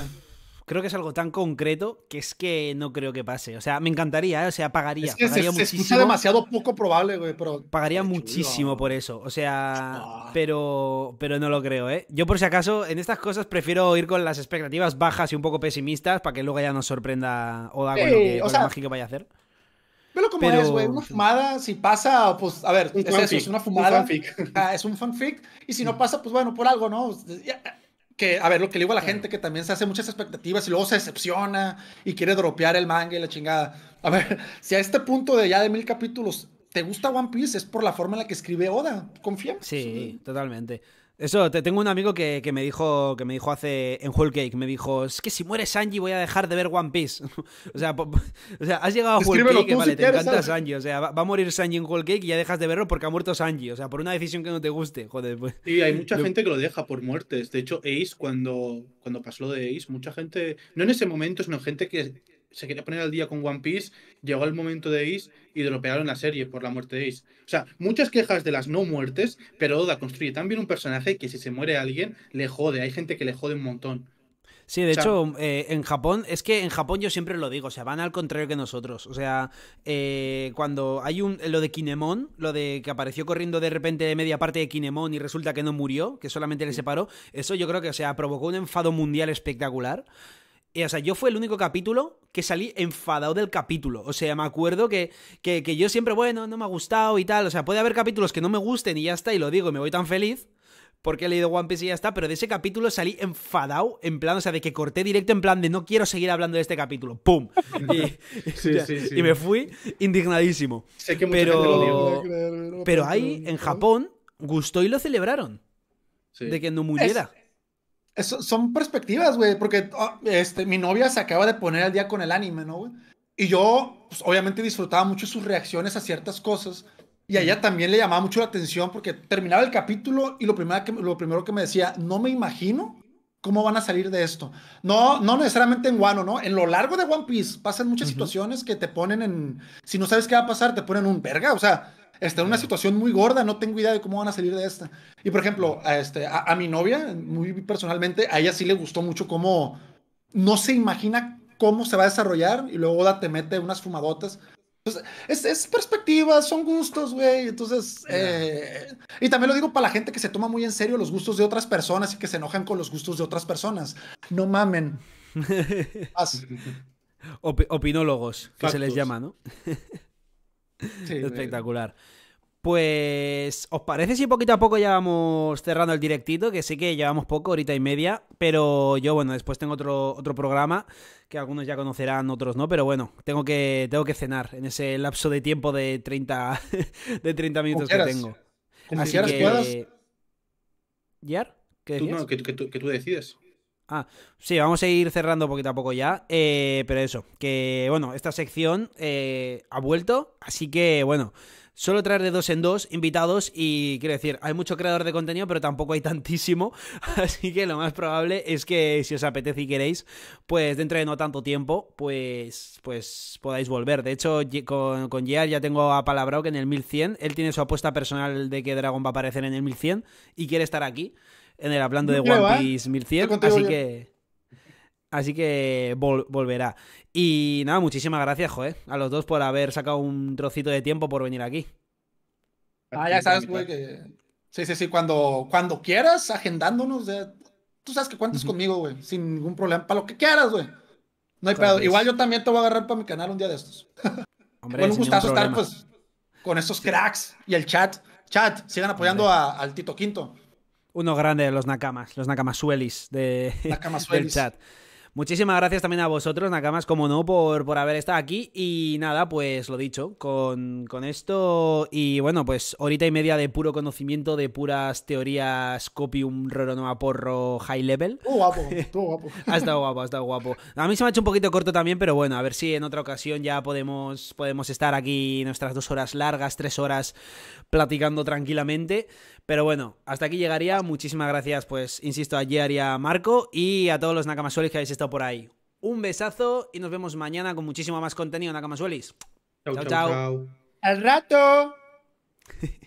creo que es algo tan concreto que es que no creo que pase. O sea, me encantaría, ¿eh? o sea, pagaría. pagaría se, muchísimo. demasiado poco probable, güey, pero. Pagaría muchísimo por eso. O sea, pero, pero no lo creo, ¿eh? Yo, por si acaso, en estas cosas prefiero ir con las expectativas bajas y un poco pesimistas para que luego ya nos sorprenda Oda con lo que, vaya a hacer. Velo como es, güey. Una fumada, si pasa, pues, a ver, es, eso, es una fumada. Un fanfic. Ah, es un fanfic. Y si no pasa, pues bueno, por algo, ¿no? que, a ver, lo que le digo a la gente que también se hace muchas expectativas y luego se decepciona y quiere dropear el manga y la chingada. A ver, si a este punto de ya de mil capítulos te gusta One Piece, es por la forma en la que escribe Oda. Confía. sí, totalmente. Eso, te, tengo un amigo que, me dijo que me dijo hace en Whole Cake, me dijo, es que si muere Sanji voy a dejar de ver One Piece. o, sea, o, sea, has llegado a Whole Cake, vale, te encanta Sanji, o sea, va, a morir Sanji en Whole Cake y ya dejas de verlo porque ha muerto Sanji, o sea, por una decisión que no te guste, joder. Y pues. hay mucha gente que lo deja por muertes. De hecho, Ace, cuando, cuando pasó lo de Ace, mucha gente, no en ese momento, sino gente que se quería poner al día con One Piece llegó el momento de Ace y dropearon la serie por la muerte de Ace. O sea, muchas quejas de las no muertes, pero Oda construye también un personaje que si se muere alguien, le jode. Hay gente que le jode un montón. Sí, de hecho, eh, en Japón, es que en Japón yo siempre lo digo, o sea, van al contrario que nosotros. O sea, eh, cuando hay un. Lo de Kinemon, lo de que apareció corriendo de repente de media parte de Kinemon y resulta que no murió, que solamente le separó, eso yo creo que, o sea, provocó un enfado mundial espectacular. Eh, o sea, yo fue el único capítulo que salí enfadado del capítulo. O sea, me acuerdo que, yo siempre, bueno, no me ha gustado y tal. O sea, puede haber capítulos que no me gusten y ya está, y lo digo, y me voy tan feliz. Porque he leído One Piece y ya está, pero de ese capítulo salí enfadado, en plan, o sea, de que corté directo en plan de no quiero seguir hablando de este capítulo. ¡Pum! Y, me fui indignadísimo. Sé que pero, lo digo. pero ahí, en Japón, gustó y lo celebraron. De que no muriera son perspectivas, güey, porque ah, este, mi novia se acaba de poner al día con el anime, ¿no, güey? Y yo, pues, obviamente, disfrutaba mucho sus reacciones a ciertas cosas. Y a ella también le llamaba mucho la atención porque terminaba el capítulo y lo primero que, lo primero que me decía, no me imagino cómo van a salir de esto. No, no necesariamente en Wano, ¿no? En lo largo de One Piece pasan muchas situaciones que te ponen en. Si no sabes qué va a pasar, te ponen un verga. O sea, Está en una situación muy gorda, no tengo idea de cómo van a salir de esta. Y por ejemplo, a, este, a, mi novia, muy personalmente, a ella sí le gustó mucho cómo no se imagina cómo se va a desarrollar y luego te mete unas fumadotas. Entonces, pues, es, perspectiva, son gustos, güey. Entonces, eh, y también lo digo para la gente que se toma muy en serio los gustos de otras personas y que se enojan con los gustos de otras personas. No mamen. opinólogos, que se les llama, ¿no? Espectacular. Pues, ¿os parece si poquito a poco ya vamos cerrando el directito? Que sí que llevamos poco, horita y media, pero yo, bueno, después tengo otro, otro programa que algunos ya conocerán, otros no, pero bueno, tengo que, tengo que cenar en ese lapso de tiempo de 30, de 30 minutos que tengo. Así que... ¿Qué tú, no, que tú decides. Ah, sí, vamos a ir cerrando poquito a poco ya. Eh, pero eso, que bueno, esta sección eh, ha vuelto, así que bueno, solo traer de dos en dos invitados y quiero decir, hay mucho creador de contenido, pero tampoco hay tantísimo, así que lo más probable es que si os apetece y queréis, pues dentro de no tanto tiempo, pues, pues podáis volver. De hecho, con, con ya tengo a Palabrao que en el 1100, él tiene su apuesta personal de que Dragon va a aparecer en el 1100 y quiere estar aquí en el hablando de One ¿eh? Piece 1100, así que... Así que volverá. Y nada, muchísimas gracias, Joe, a los dos por haber sacado un trocito de tiempo por venir aquí. Ah, ya sabes, güey, que... Sí, sí, sí, cuando, cuando quieras, agendándonos, tú sabes que cuentas conmigo, güey, sin ningún problema, para lo que quieras, güey. No hay pedo. Igual yo también te voy a agarrar para mi canal un día de estos. Hombre, bueno, un gustazo estar, pues, con estos cracks y el chat. Chat, sigan apoyando al Tito Quinto. Uno grande de los Nakamas, los Nakamasuelis de, del chat. Muchísimas gracias también a vosotros, Nakamas, como no, por, por haber estado aquí. Y nada, pues lo dicho, con, esto y bueno, pues horita y media de puro conocimiento, de puras teorías copium roronoa porro high level. Todo guapo, todo guapo. ha estado guapo, ha estado guapo. A mí se me ha hecho un poquito corto también, pero bueno, a ver si en otra ocasión ya podemos, podemos estar aquí nuestras dos horas largas, tres horas platicando tranquilamente. Pero bueno, hasta aquí llegaría. Muchísimas gracias, pues, insisto, a y a Marco y a todos los Nakamasuelis que habéis estado por ahí. Un besazo y nos vemos mañana con muchísimo más contenido, Nakamasuelis. chao. chao. Al rato.